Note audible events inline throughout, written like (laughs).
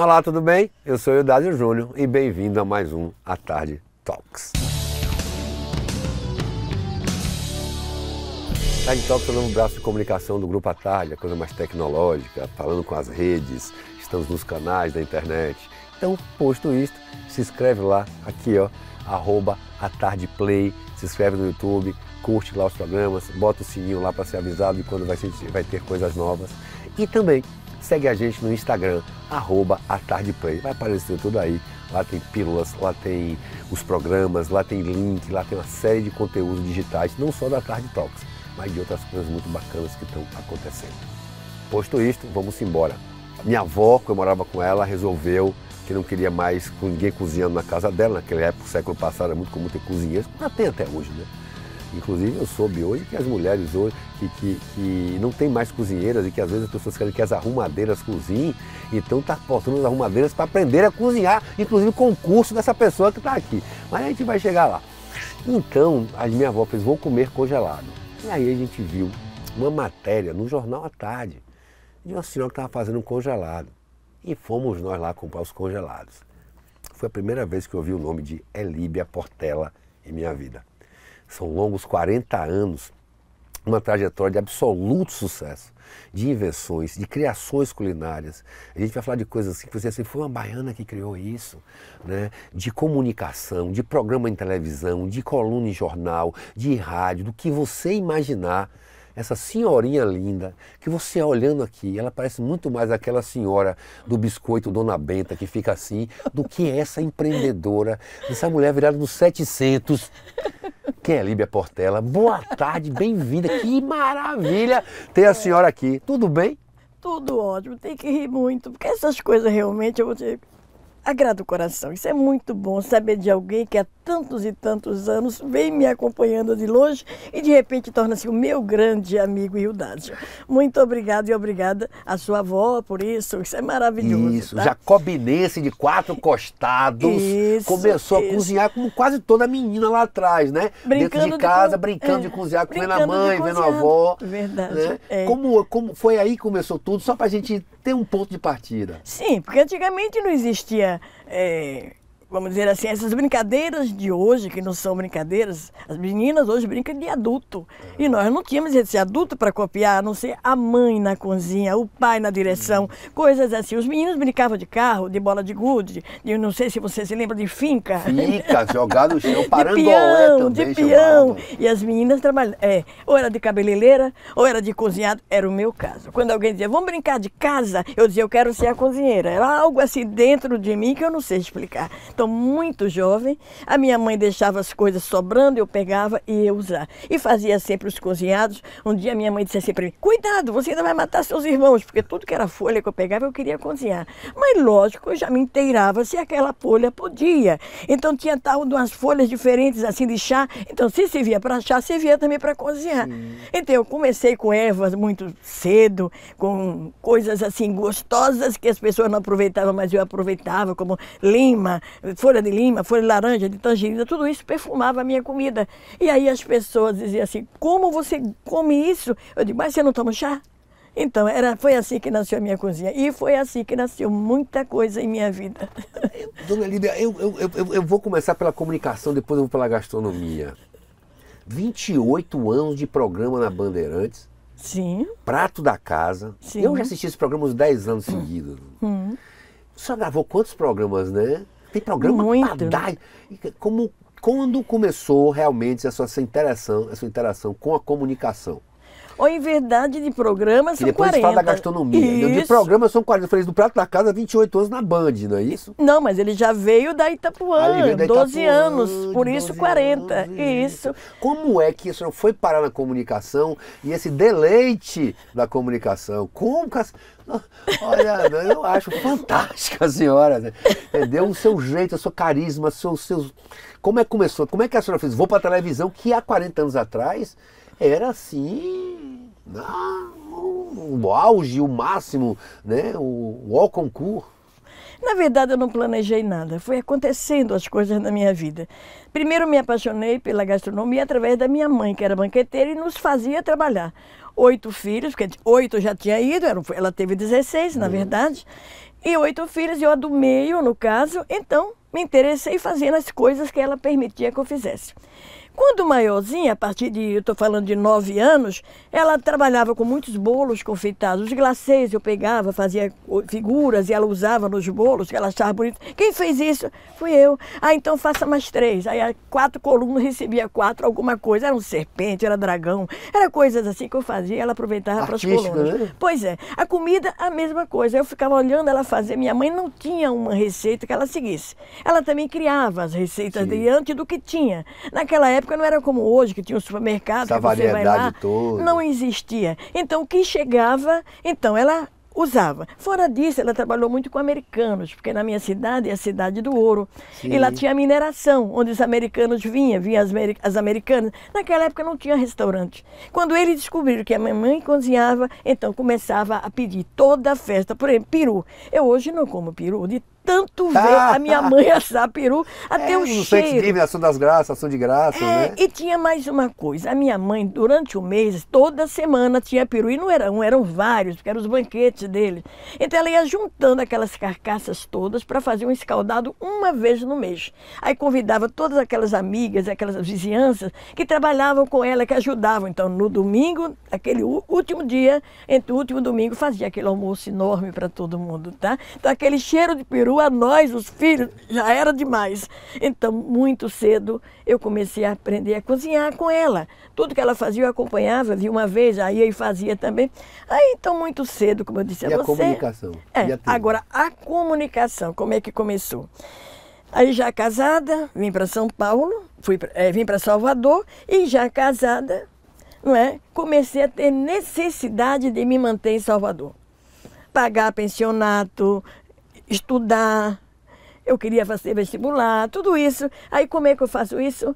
Olá, tudo bem? Eu sou Eudásio Júnior e bem-vindo a mais um A Tarde Talks. A Tarde Talks é o novo braço de comunicação do Grupo A Tarde, a coisa mais tecnológica, falando com as redes, estamos nos canais da internet. Então, posto isto, se inscreve lá, aqui ó, arroba A Tarde Play, se inscreve no YouTube, curte lá os programas, bota o sininho lá para ser avisado de quando vai, vai ter coisas novas. E também segue a gente no Instagram, arroba atardeplay. Vai aparecer tudo aí. Lá tem pílulas, lá tem os programas, lá tem link, lá tem uma série de conteúdos digitais, não só da Tarde Talks, mas de outras coisas muito bacanas que estão acontecendo. Posto isto, vamos embora. Minha avó, que eu morava com ela, resolveu que não queria mais com ninguém cozinhando na casa dela, naquela época, século passado, era muito comum ter cozinheiros, mas tem até hoje, né? Inclusive eu soube hoje que as mulheres hoje que, que, que não tem mais cozinheiras e que às vezes as pessoas querem que as arrumadeiras cozinhem, então está postando as arrumadeiras para aprender a cozinhar, inclusive com o curso dessa pessoa que está aqui. Mas a gente vai chegar lá. Então, a minha avó fez, vou comer congelado. E aí a gente viu uma matéria no jornal à tarde de uma senhora que estava fazendo um congelado. E fomos nós lá comprar os congelados. Foi a primeira vez que eu ouvi o nome de Elíbia Portela em minha vida. São longos 40 anos, uma trajetória de absoluto sucesso, de invenções, de criações culinárias. A gente vai falar de coisas assim que você assim, foi uma baiana que criou isso, né? De comunicação, de programa em televisão, de coluna em jornal, de rádio, do que você imaginar essa senhorinha linda, que você olhando aqui, ela parece muito mais aquela senhora do biscoito Dona Benta, que fica assim, do que essa empreendedora, essa mulher virada nos 700, quem é Líbia Portela? Boa tarde, bem-vinda. Que maravilha ter a senhora aqui. Tudo bem? Tudo ótimo. Tem que rir muito, porque essas coisas realmente eu vou dizer, agrada o coração. Isso é muito bom saber de alguém que há tantos e tantos anos vem me acompanhando de longe e de repente torna-se o meu grande amigo e o Dádio. Muito obrigado e obrigada à sua avó por isso. Isso é maravilhoso. Isso, tá? jacobinense de quatro costados. Isso, começou isso. a cozinhar como quase toda menina lá atrás, né? Brincando Dentro de casa, de... brincando de é, cozinhar, brincando vendo a mãe, vendo a avó. Verdade. Né? É. Como, como foi aí que começou tudo, só para a gente um ponto de partida. Sim, porque antigamente não existia é, vamos dizer assim, essas brincadeiras de hoje, que não são brincadeiras, as meninas hoje brincam de adulto. E nós não tínhamos esse adulto para copiar, a não ser a mãe na cozinha, o pai na direção, coisas assim. Os meninos brincavam de carro, de bola de gude, de não sei se você se lembra de finca. Finca, (laughs) jogado no chão, de pião, também. De peão. E as meninas trabalhavam, é, ou era de cabeleireira, ou era de cozinhado, era o meu caso. Quando alguém dizia, vamos brincar de casa, eu dizia, eu quero ser a cozinheira. Era algo assim dentro de mim que eu não sei explicar estou muito jovem. A minha mãe deixava as coisas sobrando, eu pegava e ia usar. E fazia sempre os cozinhados. Um dia minha mãe disse assim para mim: Cuidado, você ainda vai matar seus irmãos, porque tudo que era folha que eu pegava eu queria cozinhar. Mas lógico, eu já me inteirava se aquela folha podia. Então tinha tal de umas folhas diferentes assim de chá. Então se servia para chá, servia também para cozinhar. Então eu comecei com ervas muito cedo, com coisas assim gostosas que as pessoas não aproveitavam, mas eu aproveitava, como lima, folha de lima, folha de laranja, de tangerina, tudo isso perfumava a minha comida. E aí as pessoas diziam assim: como você come isso? Eu digo, mas você não toma chá? Então, era, foi assim que nasceu a minha cozinha. E foi assim que nasceu muita coisa em minha vida. (laughs) Dona Lívia, eu, eu, eu, eu vou começar pela comunicação, depois eu vou pela gastronomia. 28 anos de programa na Bandeirantes. Sim. Prato da Casa. Sim. Eu já assisti esse programa uns 10 anos hum. seguidos. Hum. Só gravou quantos programas, né? tem programa Muito. dar. Como, quando começou realmente essa sua interação, essa interação com a comunicação? Ou em verdade de programa são depois 40. depois fala da gastronomia. Isso. De programa são 40. Eu falei, do Prato da Casa, 28 anos na Band, não é isso? Não, mas ele já veio da Itapuã, ah, veio da Itapuã 12 anos, por isso 40. Anos, isso. Como é que isso foi parar na comunicação e esse deleite da comunicação? Como que... Olha, né, eu acho fantástica a senhora. Né? É, deu O seu jeito, o seu carisma, o seu, seus. Como é que começou? Como é que a senhora fez? Vou para a televisão, que há 40 anos atrás era assim ah, o, auge, o máximo, né? o, o ao concurso. Na verdade, eu não planejei nada. Foi acontecendo as coisas na minha vida. Primeiro, me apaixonei pela gastronomia através da minha mãe, que era banqueteira e nos fazia trabalhar. Oito filhos, porque oito já tinha ido, ela teve 16, na uhum. verdade. E oito filhos, eu a do meio, no caso. Então, me interessei fazendo as coisas que ela permitia que eu fizesse. Quando maiorzinha, a partir de, eu estou falando de nove anos, ela trabalhava com muitos bolos confeitados. Os glacês eu pegava, fazia figuras e ela usava nos bolos, que ela achava bonito. Quem fez isso? Fui eu. Ah, então faça mais três. Aí ah, quatro colunas recebia quatro, alguma coisa. Era um serpente, era dragão, era coisas assim que eu fazia. Ela aproveitava para as colunas. Né? Pois é. A comida, a mesma coisa. Eu ficava olhando ela fazer. Minha mãe não tinha uma receita que ela seguisse. Ela também criava as receitas Sim. diante do que tinha. Naquela época, época não era como hoje, que tinha um supermercado, Essa que você vai lá. Toda. Não existia. Então, o que chegava, então ela usava. Fora disso, ela trabalhou muito com americanos, porque na minha cidade é a cidade do ouro. Sim. E lá tinha mineração, onde os americanos vinham, vinham as, as americanas. Naquela época não tinha restaurante. Quando eles descobriram que a mamãe cozinhava, então começava a pedir toda a festa, por exemplo, peru. Eu hoje não como peru, de tanto ver a minha mãe (laughs) assar peru, até é, o cheiro. Sente dívida, ação das graças, ação de graças, é, né? E tinha mais uma coisa, a minha mãe, durante o mês, toda semana tinha peru, e não era um, eram vários, porque eram os banquetes dele. Então ela ia juntando aquelas carcaças todas para fazer um escaldado uma vez no mês. Aí convidava todas aquelas amigas, aquelas vizinhanças que trabalhavam com ela, que ajudavam. Então no domingo, aquele último dia, entre o último domingo, fazia aquele almoço enorme para todo mundo, tá? Então aquele cheiro de peru a nós, os filhos, já era demais. Então, muito cedo, eu comecei a aprender a cozinhar com ela. Tudo que ela fazia, eu acompanhava, vi uma vez, aí ia fazia também. Aí, então, muito cedo, como eu disse e a, a você... a comunicação? É, a agora, a comunicação, como é que começou? Aí já casada, vim para São Paulo, fui, é, vim para Salvador e já casada, não é? Comecei a ter necessidade de me manter em Salvador. Pagar pensionato, estudar, eu queria fazer vestibular, tudo isso. Aí como é que eu faço isso?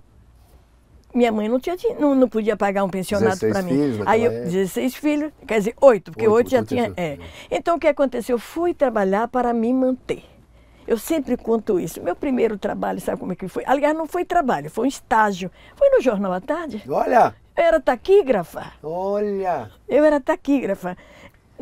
Minha mãe não, tinha, não, não podia pagar um pensionato para mim. Filhos, Aí eu, 16 filhos, quer dizer, 8, porque 8, 8 já 8, tinha. É. Então o que aconteceu? Eu fui trabalhar para me manter. Eu sempre conto isso. Meu primeiro trabalho, sabe como é que foi? Aliás, não foi trabalho, foi um estágio. Foi no Jornal à Tarde. Olha! Eu era taquígrafa. Olha! Eu era taquígrafa.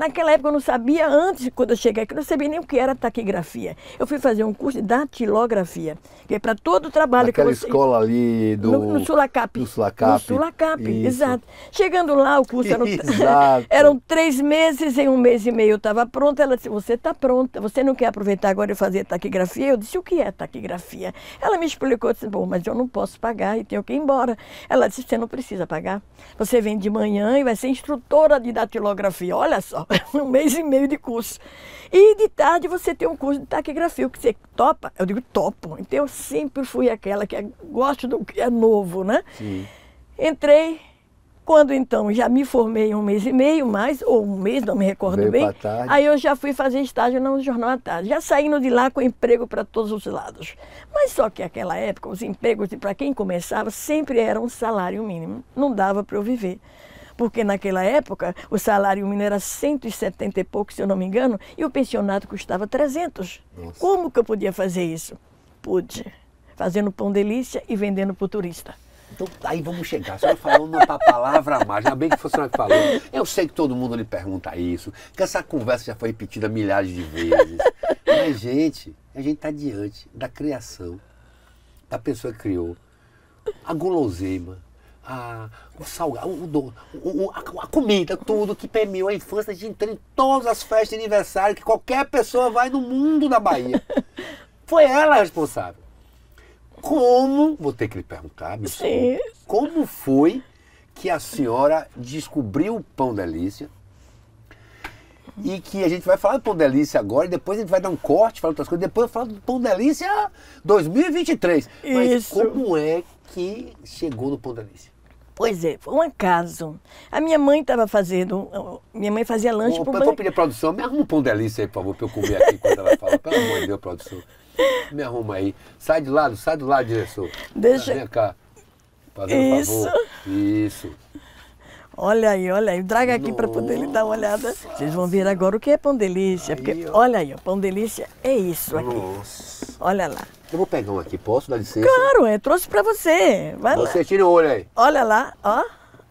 Naquela época eu não sabia, antes, quando eu cheguei aqui, eu não sabia nem o que era taquigrafia. Eu fui fazer um curso de datilografia, que é para todo o trabalho Naquela que eu... escola ali do... No, no Sulacap. Do Sulacap. No Sulacap, Isso. exato. Chegando lá, o curso era... (laughs) (laughs) eram três meses, em um mês e meio eu estava pronta. Ela disse, você está pronta, você não quer aproveitar agora e fazer taquigrafia? Eu disse, o que é taquigrafia? Ela me explicou, disse, bom, mas eu não posso pagar e tenho que ir embora. Ela disse, você não precisa pagar. Você vem de manhã e vai ser instrutora de datilografia, olha só. (laughs) um mês e meio de curso. E de tarde você tem um curso de taquigrafia, que você topa? Eu digo, topo. Então eu sempre fui aquela que é, gosto do que é novo, né? Sim. Entrei, quando então já me formei um mês e meio mais, ou um mês, não me recordo Veio bem, aí eu já fui fazer estágio no Jornal à Tarde, já saindo de lá com emprego para todos os lados. Mas só que naquela época os empregos para quem começava sempre eram um salário mínimo, não dava para eu viver porque naquela época o salário mínimo era 170 e pouco, se eu não me engano, e o pensionado custava 300. Nossa. Como que eu podia fazer isso? Pude, fazendo pão delícia e vendendo para o turista. Então, aí vamos chegar. só falando falou uma palavra a mais. Ainda bem que foi o que falou. Eu sei que todo mundo lhe pergunta isso, que essa conversa já foi repetida milhares de vezes. Mas, gente, a gente está diante da criação da pessoa que criou a guloseima, a, o salgado, o, o, a, a, comida, tudo que permeou a infância, a gente entrou em todas as festas de aniversário que qualquer pessoa vai no mundo da Bahia. (laughs) Foi ela a responsável. Como, vou ter que lhe perguntar, me Sim. como foi que a senhora descobriu o Pão Delícia e que a gente vai falar do Pão Delícia agora, e depois a gente vai dar um corte, falar outras coisas, depois eu falo do Pão Delícia 2023. Isso. Mas como é que chegou no Pão Delícia? Pois é, foi um acaso. A minha mãe estava fazendo. Minha mãe fazia lanche para o Vou pedir a produção, me arruma um pão delícia aí, por favor, para eu comer aqui quando ela fala. Pelo amor de Deus, produção. Me arruma aí. Sai de lado, sai do lado, diretor. Deixa. vem cá. Fazendo Isso. favor. Isso. Olha aí, olha aí. Traga aqui para poder lhe dar uma olhada. Vocês vão ver agora o que é pão delícia. Aí, porque, ó. olha aí, pão delícia é isso aqui. Nossa. Olha lá. Eu vou pegar um aqui, posso? dar licença? Claro, é, trouxe pra você. Vai você lá. tira o olho aí. Olha lá, ó.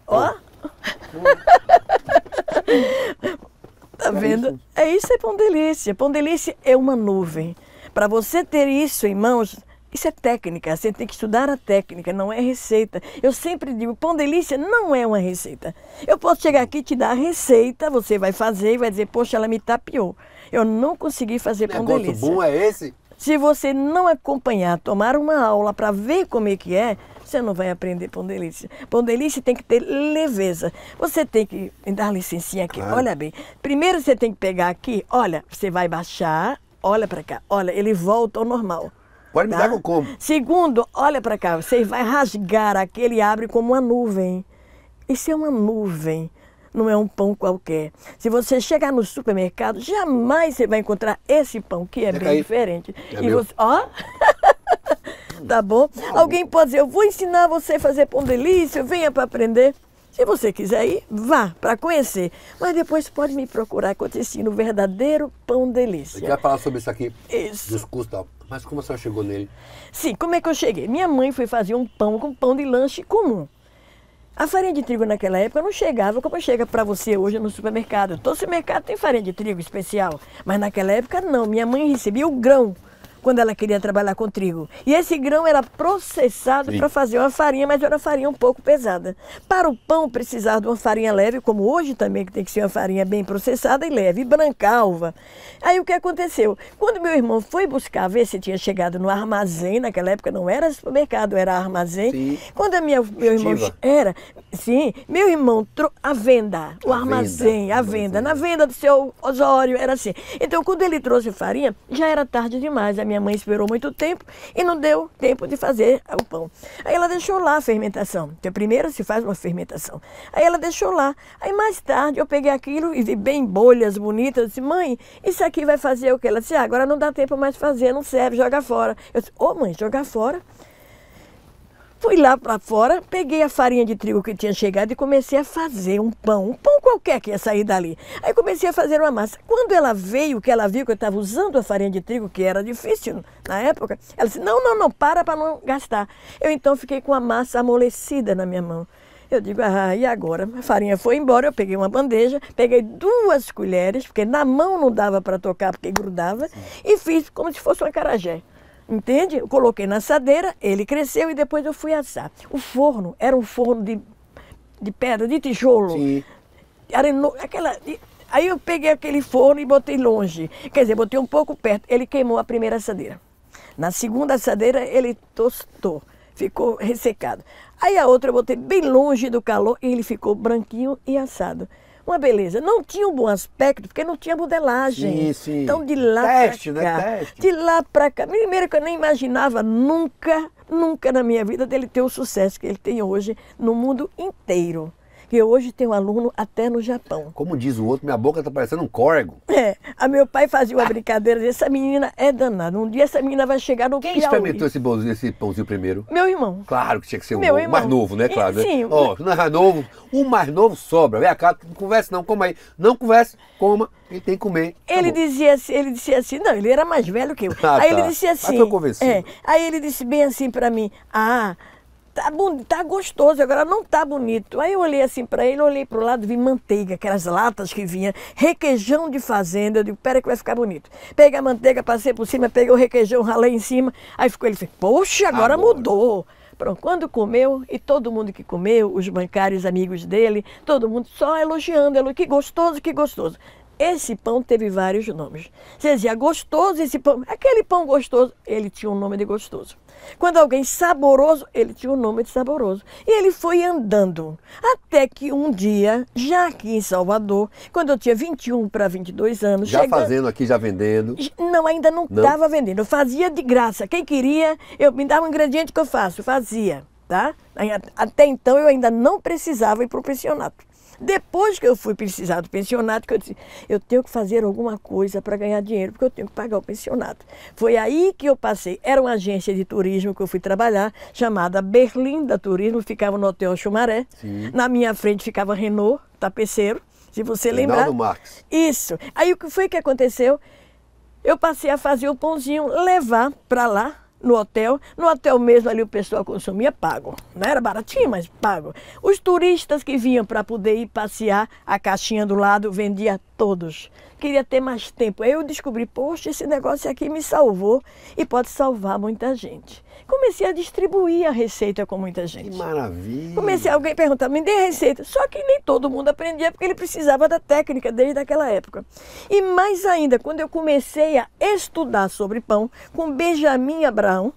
Ó. tá vendo? É isso, é pão delícia. Pão delícia é uma nuvem. Para você ter isso em mãos, isso é técnica, você tem que estudar a técnica, não é receita. Eu sempre digo, pão delícia não é uma receita. Eu posso chegar aqui e te dar a receita, você vai fazer e vai dizer, poxa, ela me tapiou. Eu não consegui fazer pão delícia. O bom é esse? Se você não acompanhar, tomar uma aula para ver como é que é, você não vai aprender pão delícia. Pão delícia tem que ter leveza. Você tem que me dar licencinha aqui. Claro. Olha bem. Primeiro você tem que pegar aqui, olha, você vai baixar, olha para cá. Olha, ele volta ao normal. Pode tá? me dar como? Segundo, olha para cá, você vai rasgar aqui, ele abre como uma nuvem. Isso é uma nuvem não é um pão qualquer. Se você chegar no supermercado, jamais você vai encontrar esse pão, que é, é bem diferente. É e você, ó, (laughs) tá bom? Alguém pode dizer, eu vou ensinar você a fazer pão delícia, venha para aprender. Se você quiser ir, vá para conhecer. Mas depois pode me procurar que eu te ensino o verdadeiro pão delícia. A gente falar sobre isso aqui. Isso. Discurso Mas como a senhora chegou nele? Sim, como é que eu cheguei? Minha mãe foi fazer um pão com pão de lanche comum. A farinha de trigo naquela época não chegava como chega para você hoje no supermercado. Todo supermercado tem farinha de trigo especial, mas naquela época não. Minha mãe recebia o grão quando ela queria trabalhar com trigo. E esse grão era processado para fazer uma farinha, mas era uma farinha um pouco pesada. Para o pão precisar de uma farinha leve, como hoje também, que tem que ser uma farinha bem processada e leve, branca, alva. Aí o que aconteceu? Quando meu irmão foi buscar ver se tinha chegado no armazém, naquela época não era supermercado, era armazém. Sim. Quando a minha, meu irmão Estiva. era, sim, meu irmão a venda, o a armazém, venda. a venda, na venda do seu Osório, era assim. Então quando ele trouxe farinha, já era tarde demais. A minha mãe esperou muito tempo e não deu tempo de fazer o pão. Aí ela deixou lá a fermentação. Então, primeiro se faz uma fermentação. Aí ela deixou lá. Aí mais tarde eu peguei aquilo e vi bem bolhas bonitas. Eu disse, mãe, isso aqui vai fazer o que? Ela disse, ah, agora não dá tempo mais fazer, não serve, joga fora. Eu disse, ô oh, mãe, jogar fora? Fui lá para fora, peguei a farinha de trigo que tinha chegado e comecei a fazer um pão, um pão qualquer que ia sair dali. Aí comecei a fazer uma massa. Quando ela veio, que ela viu que eu estava usando a farinha de trigo, que era difícil na época, ela disse: "Não, não, não, para para não gastar". Eu então fiquei com a massa amolecida na minha mão. Eu digo, ah, e agora? A farinha foi embora, eu peguei uma bandeja, peguei duas colheres, porque na mão não dava para tocar, porque grudava, Sim. e fiz como se fosse um acarajé. Entende? Eu coloquei na assadeira, ele cresceu e depois eu fui assar. O forno era um forno de, de pedra, de tijolo. Sim. aquela, aí eu peguei aquele forno e botei longe. Quer dizer, botei um pouco perto. Ele queimou a primeira assadeira. Na segunda assadeira ele tostou, ficou ressecado. Aí a outra eu botei bem longe do calor e ele ficou branquinho e assado uma beleza. Não tinha um bom aspecto, porque não tinha modelagem. Sim, sim. Então, de lá Teste, pra né? cá. Né? Teste. De lá para cá. Primeiro que eu nem imaginava nunca, nunca na minha vida dele ter o sucesso que ele tem hoje no mundo inteiro que eu hoje tenho aluno até no Japão. Como diz o outro, minha boca está parecendo um córrego. É, a meu pai fazia uma brincadeira, essa menina é danada, um dia essa menina vai chegar no Quem Piauí. Quem experimentou esse pãozinho, esse pãozinho primeiro? Meu irmão. Claro que tinha que ser o mais novo, né, claro. E, né? sim. Ó, né? oh, mais novo, o mais novo sobra, vem cá, não conversa não, coma aí. Não converse, coma, ele tem que comer. Tá ele tá dizia assim, ele dizia assim, não, ele era mais velho que eu. Ah, aí tá. ele disse assim. Ah, tô convencido. É, aí ele disse bem assim para mim, ah tá, tá gostoso, agora não tá bonito. Aí eu olhei assim para ele, olhei para o lado, vi manteiga, aquelas latas que vinha, requeijão de fazenda. Eu digo, pera que vai ficar bonito. Peguei a manteiga, passei por cima, peguei o requeijão, ralei em cima. Aí ficou ele assim, poxa, agora, mudou. Pronto, quando comeu, e todo mundo que comeu, os bancários, amigos dele, todo mundo só elogiando, elogiando, que gostoso, que gostoso. Esse pão teve vários nomes. Você dizia, gostoso esse pão. Aquele pão gostoso, ele tinha um nome de gostoso. Quando alguém saboroso, ele tinha o nome de saboroso. E ele foi andando. Até que um dia, já aqui em Salvador, quando eu tinha 21 para 22 anos. Já chegando... fazendo aqui, já vendendo? Não, ainda não estava vendendo. Eu fazia de graça. Quem queria, eu me dava um ingrediente que eu faço, fazia. Tá? Até então eu ainda não precisava ir para o pensionato. Depois que eu fui precisar do pensionato, que eu disse, eu tenho que fazer alguma coisa para ganhar dinheiro, porque eu tenho que pagar o pensionato. Foi aí que eu passei. Era uma agência de turismo que eu fui trabalhar, chamada Berlinda Turismo, ficava no Hotel Chumaré. Sim. Na minha frente ficava Renault, tapeceiro, se você lembrar. lembrar. Marx. Isso. Aí o que foi que aconteceu? Eu passei a fazer o pãozinho, levar para lá no hotel. No hotel mesmo ali o pessoal consumia pago. Não era baratinho, mas pago. Os turistas que vinham para poder ir passear, a caixinha do lado vendia todos. Queria ter mais tempo. Aí eu descobri, poxa, esse negócio aqui me salvou e pode salvar muita gente comecei a distribuir a receita com muita gente. Que maravilha! Comecei, alguém perguntava, me dê a receita. Só que nem todo mundo aprendia, porque ele precisava da técnica desde aquela época. E mais ainda, quando eu comecei a estudar sobre pão com Benjamin Abraão,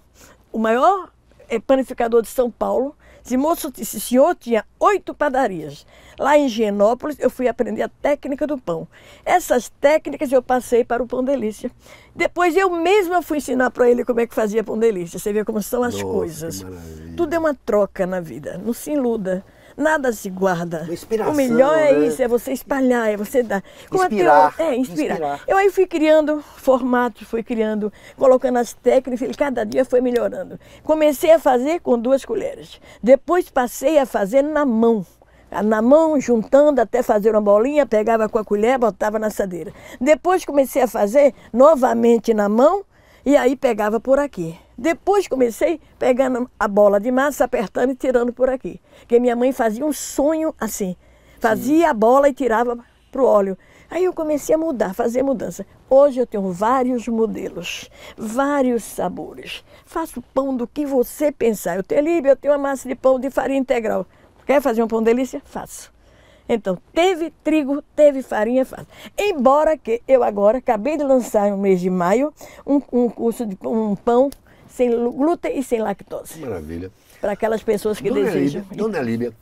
o maior eh, panificador de São Paulo, esse moço, esse senhor tinha oito padarias. Lá em Higienópolis, eu fui aprender a técnica do pão. Essas técnicas eu passei para o Pão Delícia. Depois eu mesma fui ensinar para ele como é que fazia Pão Delícia. Você vê como são as Nossa, coisas. Tudo é uma troca na vida. Não se iluda. Nada se guarda. O melhor é né? isso, é você espalhar, é você dar. Como inspirar, é, inspirar. inspirar. Eu aí fui criando formatos, fui criando, colocando as técnicas, ele cada dia foi melhorando. Comecei a fazer com duas colheres. Depois passei a fazer na mão na mão, juntando até fazer uma bolinha, pegava com a colher, botava na assadeira. Depois comecei a fazer novamente na mão e aí pegava por aqui. Depois comecei pegando a bola de massa, apertando e tirando por aqui. Porque minha mãe fazia um sonho assim. Fazia Sim. a bola e tirava para o óleo. Aí eu comecei a mudar, fazer mudança. Hoje eu tenho vários modelos, vários sabores. Faço pão do que você pensar. Eu tenho líbio, eu tenho uma massa de pão de farinha integral. Quer fazer um pão delícia? Faço. Então, teve trigo, teve farinha, faço. Embora que eu agora acabei de lançar no mês de maio um, um curso de um pão sem glúten e sem lactose. Maravilha. Para aquelas pessoas que Dona desejam. Líbia, Dona Líbia,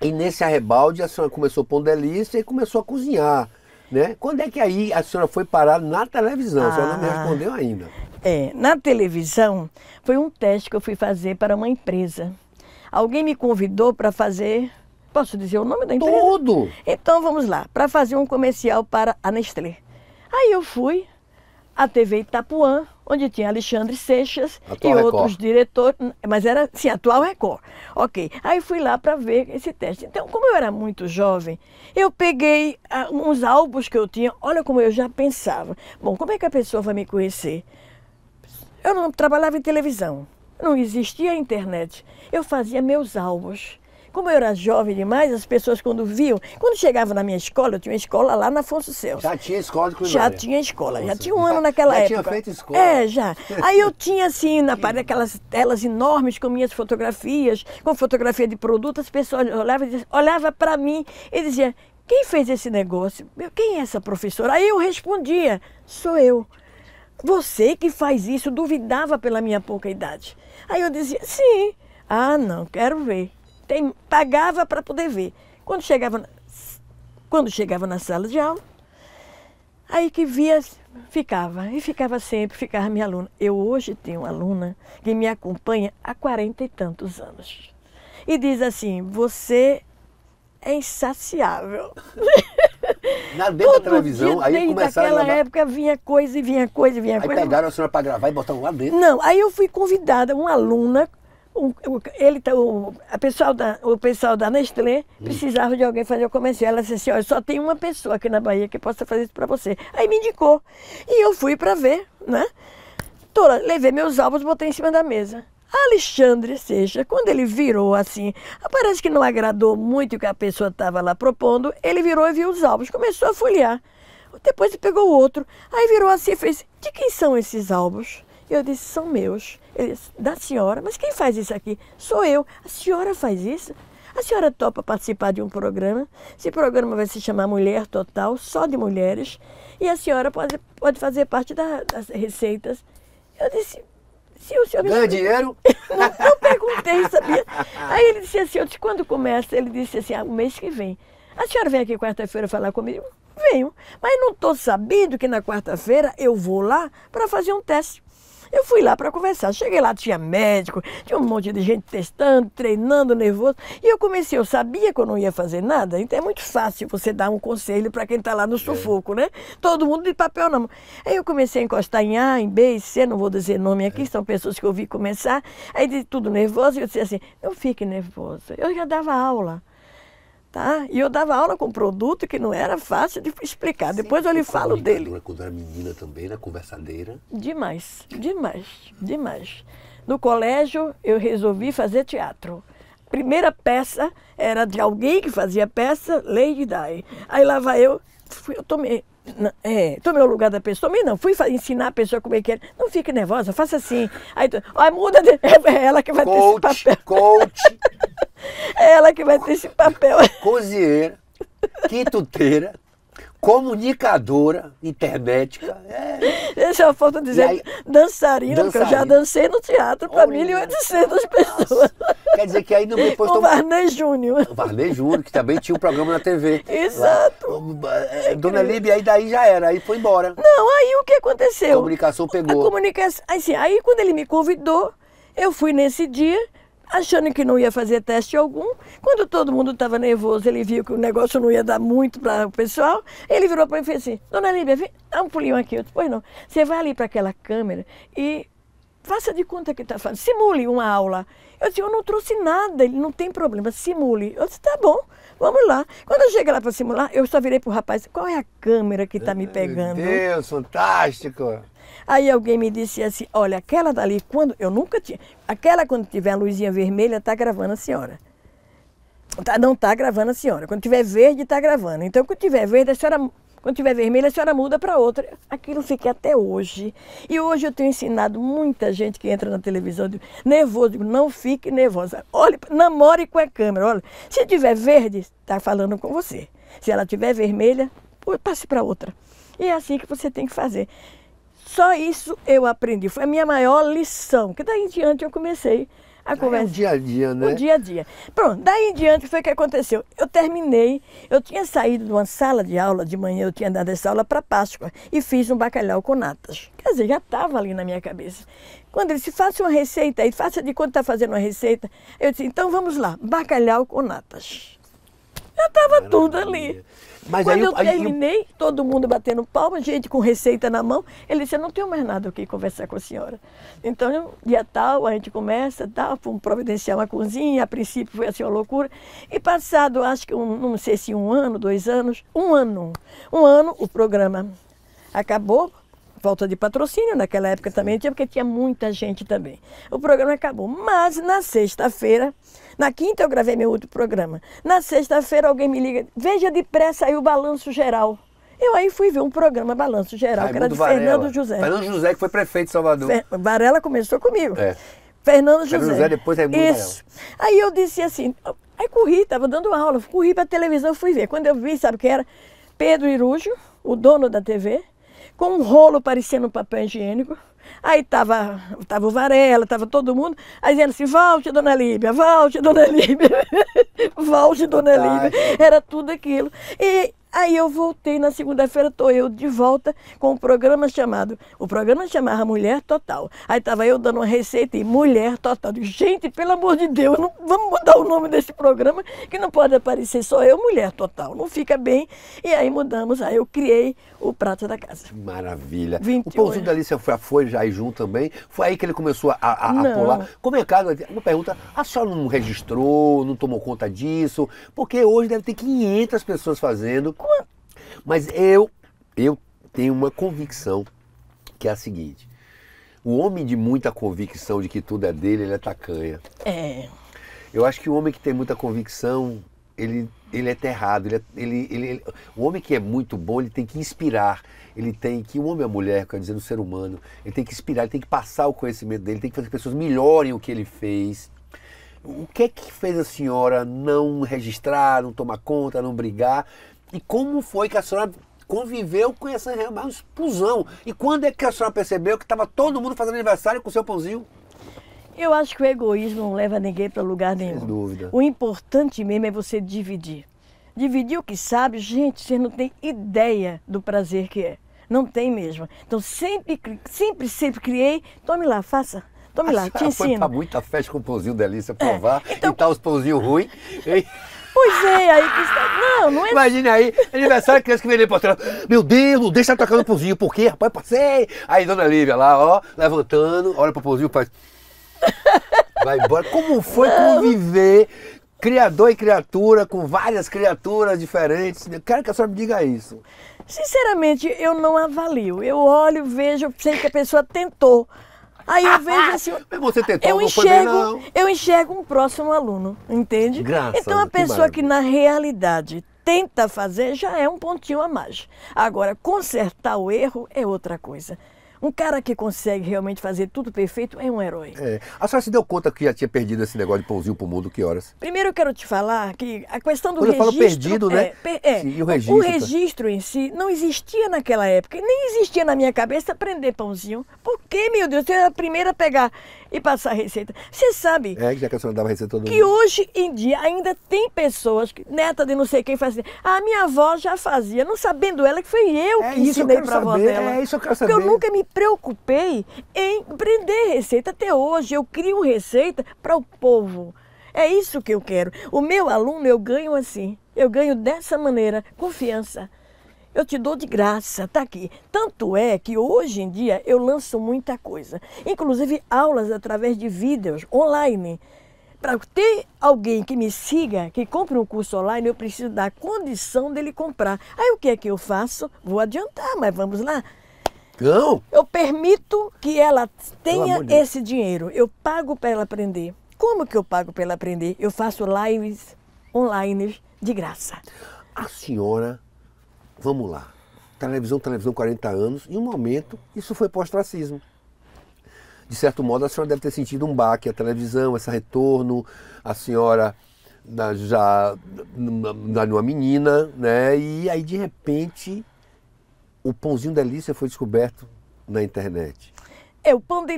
e nesse arrebalde a senhora começou pão delícia e começou a cozinhar. Né? Quando é que aí a senhora foi parar na televisão? Ah, a senhora não me ah. respondeu ainda. É, na televisão foi um teste que eu fui fazer para uma empresa. Alguém me convidou para fazer. Posso dizer o nome da empresa? Tudo! Então vamos lá, para fazer um comercial para a Nestlé. Aí eu fui à TV Itapuã, onde tinha Alexandre Seixas atual e Record. outros diretores, mas era sim, atual Record. Ok. Aí fui lá para ver esse teste. Então, como eu era muito jovem, eu peguei ah, uns álbuns que eu tinha. Olha como eu já pensava. Bom, como é que a pessoa vai me conhecer? Eu não trabalhava em televisão não existia internet. Eu fazia meus álbuns. Como eu era jovem demais, as pessoas quando viam, quando chegava na minha escola, eu tinha escola lá na Afonso Celso. Já tinha escola de culinária? Já tinha escola, Nossa. já tinha um ano naquela já época. Já tinha feito escola? É, já. Aí eu tinha assim, na parede, aquelas telas enormes com minhas fotografias, com fotografia de produto, as pessoas olhavam, olhavam para mim e diziam, quem fez esse negócio? Quem é essa professora? Aí eu respondia, sou eu. Você que faz isso duvidava pela minha pouca idade. Aí eu dizia, sim. Ah, não, quero ver. Tem, pagava para poder ver. Quando chegava, quando chegava na sala de aula, aí que via, ficava. E ficava sempre, ficava minha aluna. Eu hoje tenho uma aluna que me acompanha há quarenta e tantos anos. E diz assim, você é insaciável. (laughs) Na dentro Todo da televisão, dia, aí começaram naquela a... época vinha coisa e vinha coisa e vinha aí coisa. Aí pegaram a senhora para gravar e botaram lá dentro. Não, aí eu fui convidada, uma aluna, um, ele, tá, o, a pessoal da, o pessoal da Nestlé hum. precisava de alguém fazer o comercial. Ela disse assim, olha, só tem uma pessoa aqui na Bahia que possa fazer isso para você. Aí me indicou. E eu fui para ver, né? Toda, levei meus álbuns, botei em cima da mesa. Alexandre Seixas, quando ele virou assim, parece que não agradou muito o que a pessoa estava lá propondo, ele virou e viu os álbuns, começou a folhear. Depois pegou o outro, aí virou assim e fez: De quem são esses álbuns? Eu disse: São meus. Ele disse: Da senhora, mas quem faz isso aqui? Sou eu. A senhora faz isso? A senhora topa participar de um programa? Esse programa vai se chamar Mulher Total, só de mulheres, e a senhora pode, pode fazer parte da, das receitas. Eu disse: se o senhor Ganha me... dinheiro? Não, (laughs) não perguntei, sabia? Aí ele disse assim, eu disse, quando começa? Ele disse assim, ah, o mês que vem. A senhora vem aqui quarta-feira falar comigo? Venho. Mas não estou sabendo que na quarta-feira eu vou lá para fazer um teste. Eu fui lá para conversar. Cheguei lá, tinha médico, tinha um monte de gente testando, treinando, nervoso. E eu comecei, eu sabia que eu não ia fazer nada, então é muito fácil você dar um conselho para quem está lá no é. sufoco, né? Todo mundo de papel na mão. Aí eu comecei a encostar em A, em B, em C, não vou dizer nome aqui, é. são pessoas que eu vi começar. Aí de tudo nervoso, eu disse assim: não fique nervoso. Eu já dava aula. Tá? E eu dava aula com produto que não era fácil de explicar. Sim, Depois eu lhe falo dele. Né, quando era é menina também, na conversadeira. Demais, demais, demais. No colégio, eu resolvi fazer teatro. Primeira peça era de alguém que fazia peça, Lady Di. Aí lá vai eu, eu tomei é, tomei o lugar da pessoa. não, fui ensinar a pessoa como é que é. Não fique nervosa, faça assim. Aí, ó, muda. De... É, é ela que vai coach, ter esse papel. Coach. (laughs) é ela que vai ter esse papel. Cozinheira, quintuteira, comunicadora, internética. É. Deixa eu falta dizer, aí, dançarina, dançarina, porque eu já dancei no teatro para 1.800 pessoas. Quer dizer que aí não depois... O Varney Júnior. O Varney Júnior, que também tinha um programa na TV. Exato. Lá. É, Dona Líbia, aí daí já era, aí foi embora. Não, aí o que aconteceu? A comunicação pegou. A comunicação, assim, aí quando ele me convidou, eu fui nesse dia achando que não ia fazer teste algum. Quando todo mundo estava nervoso, ele viu que o negócio não ia dar muito para o pessoal, ele virou para mim e fez assim, Dona Líbia, vem, dá um pulinho aqui. Eu disse, pois não, você vai ali para aquela câmera e faça de conta que está fazendo, simule uma aula. Eu disse, eu não trouxe nada, ele não tem problema, simule. Eu disse, tá bom, vamos lá. Quando eu cheguei lá para simular, eu só virei para o rapaz, qual é a câmera que está me pegando? Meu Deus, fantástico! Aí alguém me disse assim, olha, aquela dali, quando eu nunca tinha, aquela quando tiver a luzinha vermelha, está gravando a senhora. Tá, não está gravando a senhora. Quando tiver verde, está gravando. Então, quando tiver verde, a senhora quando tiver vermelha, a senhora muda para outra. Aquilo fica até hoje. E hoje eu tenho ensinado muita gente que entra na televisão, digo, nervoso, digo, não fique nervosa. Olhe, namore com a câmera. Olha, se tiver verde, está falando com você. Se ela tiver vermelha, passe para outra. E é assim que você tem que fazer. Só isso eu aprendi. Foi a minha maior lição. Que daí em diante eu comecei a conversar É o dia a dia, né? O dia a dia. Pronto, daí em diante foi o que aconteceu. Eu terminei, eu tinha saído de uma sala de aula de manhã, eu tinha dado essa aula para Páscoa e fiz um bacalhau com natas. Quer dizer, já estava ali na minha cabeça. Quando ele se faça uma receita aí faça de quando está fazendo uma receita, eu disse, então vamos lá, bacalhau com natas. Já estava tudo ali. Mas Quando aí, eu terminei, aí... todo mundo batendo palma, gente com receita na mão. Ele disse, eu não tenho mais nada o que conversar com a senhora. Então, dia tal, a gente começa, tal, fomos providenciar uma cozinha, a princípio foi assim uma loucura. E passado, acho que, um, não sei se um ano, dois anos, um ano, um ano, o programa acabou, falta de patrocínio, naquela época Sim. É. também tinha, porque tinha muita gente também. O programa acabou. Mas na sexta-feira, na quinta eu gravei meu outro programa. Na sexta-feira alguém me liga, veja depressa aí o balanço geral. Eu aí fui ver um programa Balanço Geral, que era de Varela. Fernando José. Fernando José, que foi prefeito de Salvador. Fer... Varela começou comigo. É. Fernando José. Fernando José, depois Raimundo Isso. Varela. Aí eu disse assim, aí corri, estava dando aula, corri para a televisão, fui ver. Quando eu vi, sabe o que era? Pedro Irujo, o dono da TV, com um rolo parecendo um papel higiênico. Aí estava tava o Varela, estava todo mundo, aí dizendo assim, volte, dona Líbia, volte, dona Líbia, (laughs) volte, dona Líbia. Era tudo aquilo. E Aí eu voltei na segunda-feira, estou eu de volta com um programa chamado. O programa chamava Mulher Total. Aí estava eu dando uma receita e Mulher Total. Gente, pelo amor de Deus, não, vamos mudar o nome desse programa, que não pode aparecer só eu, Mulher Total. Não fica bem. E aí mudamos, aí eu criei o Prato da Casa. Maravilha. 28. O pãozinho da Alicia foi, foi já aí junto também. Foi aí que ele começou a, a, a pular. Como é, cara? Uma pergunta, a senhora não registrou, não tomou conta disso? Porque hoje deve ter 500 pessoas fazendo. É. Mas eu, eu tenho uma convicção que é a seguinte: o homem de muita convicção de que tudo é dele, ele é tacanha. É. Eu acho que o homem que tem muita convicção, ele, ele é terrado. É, ele, ele, ele, o homem que é muito bom, ele tem que inspirar. Ele tem que, o homem é a mulher, quer dizer, o ser humano, ele tem que inspirar, ele tem que passar o conhecimento dele, tem que fazer que as pessoas melhorem o que ele fez. O que é que fez a senhora não registrar, não tomar conta, não brigar? E como foi que a senhora conviveu com essa explosão? E quando é que a senhora percebeu que estava todo mundo fazendo aniversário com o seu pãozinho? Eu acho que o egoísmo não leva ninguém para lugar nenhum. Sem dúvida. O importante mesmo é você dividir. Dividir o que sabe, gente, vocês não têm ideia do prazer que é. Não tem mesmo. Então sempre, sempre, sempre criei. Tome lá, faça. Tome lá, te ensino. Foi para muita festa com o pãozinho delícia é, provar é, então... e tal tá os pãozinhos ruins. (laughs) Pois é, aí Não, não é. Imagina aí, aniversário, criança que vem ali pra trás. Meu Deus, deixa tocar no pãozinho, por quê? Rapaz, passei. Aí dona Lívia lá, ó, levantando, olha pro pãozinho, faz. Vai embora. Como foi não. conviver criador e criatura, com várias criaturas diferentes. Eu né? quero que a senhora me diga isso. Sinceramente, eu não avalio. Eu olho, vejo, sei que a pessoa tentou. Aí eu ah, vejo ah, assim. Mas você tentou, eu enxergo, não Eu enxergo um próximo aluno, entende? Graças, então a pessoa que, que na realidade tenta fazer já é um pontinho a mais. Agora, consertar o erro é outra coisa. Um cara que consegue realmente fazer tudo perfeito é um herói. É. A senhora se deu conta que já tinha perdido esse negócio de pãozinho pro mundo, que horas? Primeiro eu quero te falar que a questão do Quando registro... Quando eu falo perdido, é, né? Per, é, Sim, o registro. O tá? registro em si não existia naquela época, nem existia na minha cabeça prender pãozinho. Por que, meu Deus? Eu era a primeira a pegar e passar receita. Você sabe. É, já que a senhora dava receita todo Que hoje em dia ainda tem pessoas, que, neta de não sei quem, faz A ah, minha avó já fazia, não sabendo ela que foi eu é, que ensinei para a avó dela. É isso eu quero saber. Porque eu nunca me preocupei em aprender receita até hoje. Eu crio receita para o povo. É isso que eu quero. O meu aluno eu ganho assim. Eu ganho dessa maneira, confiança eu te dou de graça, tá aqui. Tanto é que hoje em dia eu lanço muita coisa, inclusive aulas através de vídeos online. Para ter alguém que me siga, que compre um curso online, eu preciso dar condição dele comprar. Aí o que é que eu faço? Vou adiantar, mas vamos lá. Não. Eu permito que ela tenha de esse dinheiro. Eu pago para ela aprender. Como que eu pago para ela aprender? Eu faço lives online de graça. A senhora vamos lá. Televisão, televisão, 40 anos, em um momento, isso foi pós-tracismo. De certo modo, a senhora deve ter sentido um baque à televisão, esse retorno, a senhora na, já na, numa menina, né? E aí, de repente, o pãozinho delícia foi descoberto na internet. Eu, pão de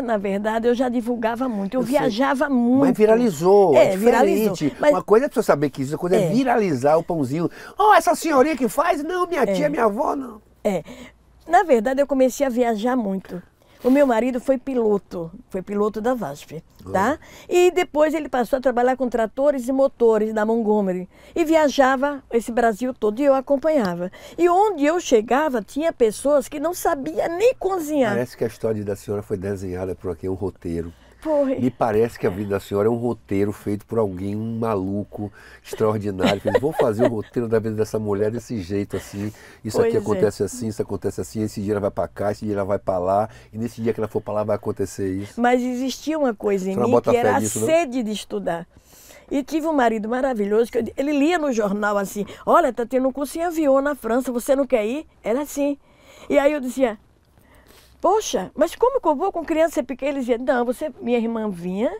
na verdade, eu já divulgava muito, eu, eu viajava sei. muito. Mas viralizou, é, é viralizou. Mas... Uma coisa é pra você saber que isso, outra coisa é, é viralizar o pãozinho. Oh, essa senhorinha que faz? Não, minha é. tia, minha avó, não. É. Na verdade, eu comecei a viajar muito. O meu marido foi piloto, foi piloto da VASP, tá? E depois ele passou a trabalhar com tratores e motores da Montgomery e viajava esse Brasil todo e eu acompanhava. E onde eu chegava tinha pessoas que não sabia nem cozinhar. Parece que a história da senhora foi desenhada por aqui um roteiro foi. Me parece que a vida da senhora é um roteiro feito por alguém, um maluco extraordinário. Vou fazer o roteiro da vida dessa mulher desse jeito, assim. Isso pois aqui é. acontece assim, isso acontece assim. Esse dia ela vai para cá, esse dia ela vai para lá. E nesse dia que ela for para lá vai acontecer isso. Mas existia uma coisa em mim que era nisso, a né? sede não? de estudar. E tive um marido maravilhoso, que ele lia no jornal assim, olha, tá tendo um curso em avião na França, você não quer ir? Era assim. E aí eu dizia, Poxa, mas como que eu vou com criança pequena? Ele dizia, não, você, minha irmã vinha,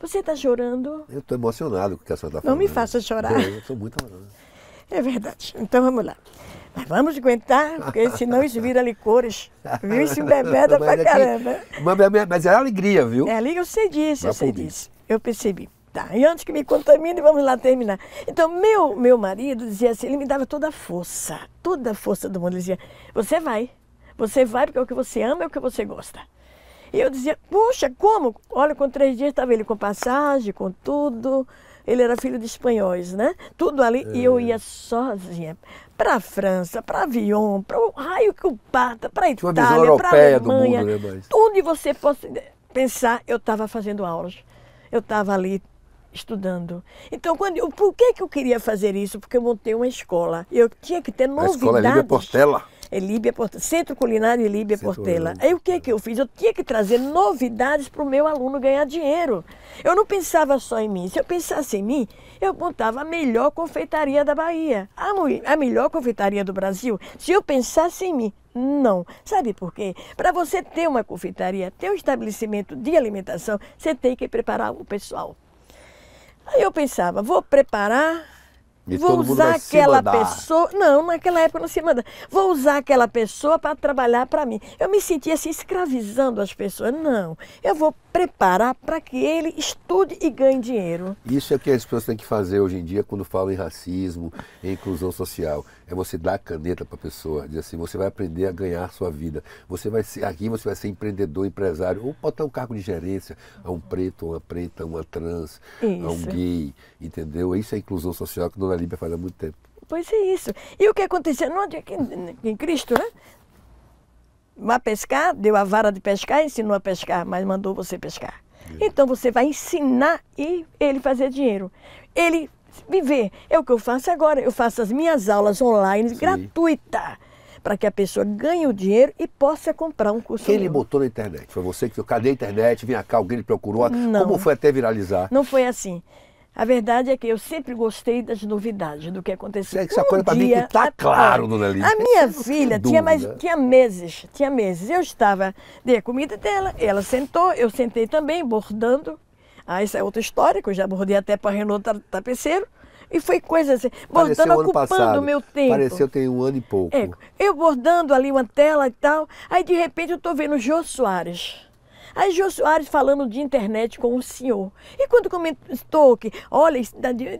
você está chorando. Eu estou emocionado com o que a senhora está falando. Não me faça chorar. É, eu estou muito emocionado. É verdade. Então vamos lá. Mas vamos aguentar, porque senão isso vira licores. Viu? Isso embebeda pra é caramba. Que... Mas é alegria, viu? É alegria, eu sei disso, Vai eu sei disso. Eu percebi. Tá, e antes que me contamine, vamos lá terminar. Então, meu, meu marido dizia assim, ele me dava toda a força, toda a força do mundo. Ele dizia, você vai, você vai porque é o que você ama é o que você gosta. E eu dizia, puxa, como? Olha, com três dias estava ele com passagem, com tudo. Ele era filho de espanhóis, né? Tudo ali. É. E eu é. ia sozinha para a França, para avião, para o raio que o pata, para a Itália, para a Alemanha. Mundo, né, mas... Tudo e você possa pensar, eu estava fazendo aulas. Eu estava ali estudando. Então, quando eu, por que, que eu queria fazer isso? Porque eu montei uma escola. Eu tinha que ter novidades. A escola é Líbia Portela. É Líbia Portela, Centro Culinário e Líbia Centro Portela. Aí o que que eu fiz? Eu tinha que trazer novidades para o meu aluno ganhar dinheiro. Eu não pensava só em mim. Se eu pensasse em mim, eu montava a melhor confeitaria da Bahia, a, a melhor confeitaria do Brasil. Se eu pensasse em mim, não. Sabe por quê? Para você ter uma confeitaria, ter um estabelecimento de alimentação, você tem que preparar o pessoal. Aí eu pensava, vou preparar, e vou usar aquela pessoa. Não, naquela época não se manda. Vou usar aquela pessoa para trabalhar para mim. Eu me sentia assim, escravizando as pessoas. Não, eu vou preparar para que ele estude e ganhe dinheiro. Isso é o que as pessoas têm que fazer hoje em dia quando falam em racismo, em inclusão social é você dar a caneta para a pessoa, dizer assim, você vai aprender a ganhar sua vida. Você vai ser, aqui você vai ser empreendedor, empresário, ou botar um cargo de gerência a é um preto, uma preta, uma trans, é isso. a um gay, entendeu? Isso é a inclusão social que a Dona Líbia faz há muito tempo. Pois é isso. E o que aconteceu? Não, em Cristo, né? Vá pescar, deu a vara de pescar, ensinou a pescar, mas mandou você pescar. É. Então você vai ensinar e ele fazer dinheiro. Ele viver. É o que eu faço agora. Eu faço as minhas aulas online gratuitas. gratuita para que a pessoa ganhe o dinheiro e possa comprar um curso. Quem novo. ele botou na internet? Foi você que falou, cadê a internet? Vinha cá, alguém lhe procurou? Não, Como foi até viralizar? Não foi assim. A verdade é que eu sempre gostei das novidades, do que aconteceu. Essa um coisa para mim que tá claro, dona Lívia. A minha é filha tinha, mais, né? tinha meses, tinha meses. Eu estava, dei a comida dela, ela sentou, eu sentei também, bordando. Ah, isso é outra história, que eu já abordei até para Renault Tapeceiro. E foi coisa assim, bordando, ocupando passado. meu tempo. Pareceu tem um ano e pouco. É, eu bordando ali uma tela e tal, aí de repente eu estou vendo o Jô Soares. Aí Jô Soares falando de internet com o senhor. E quando comentou que, olha,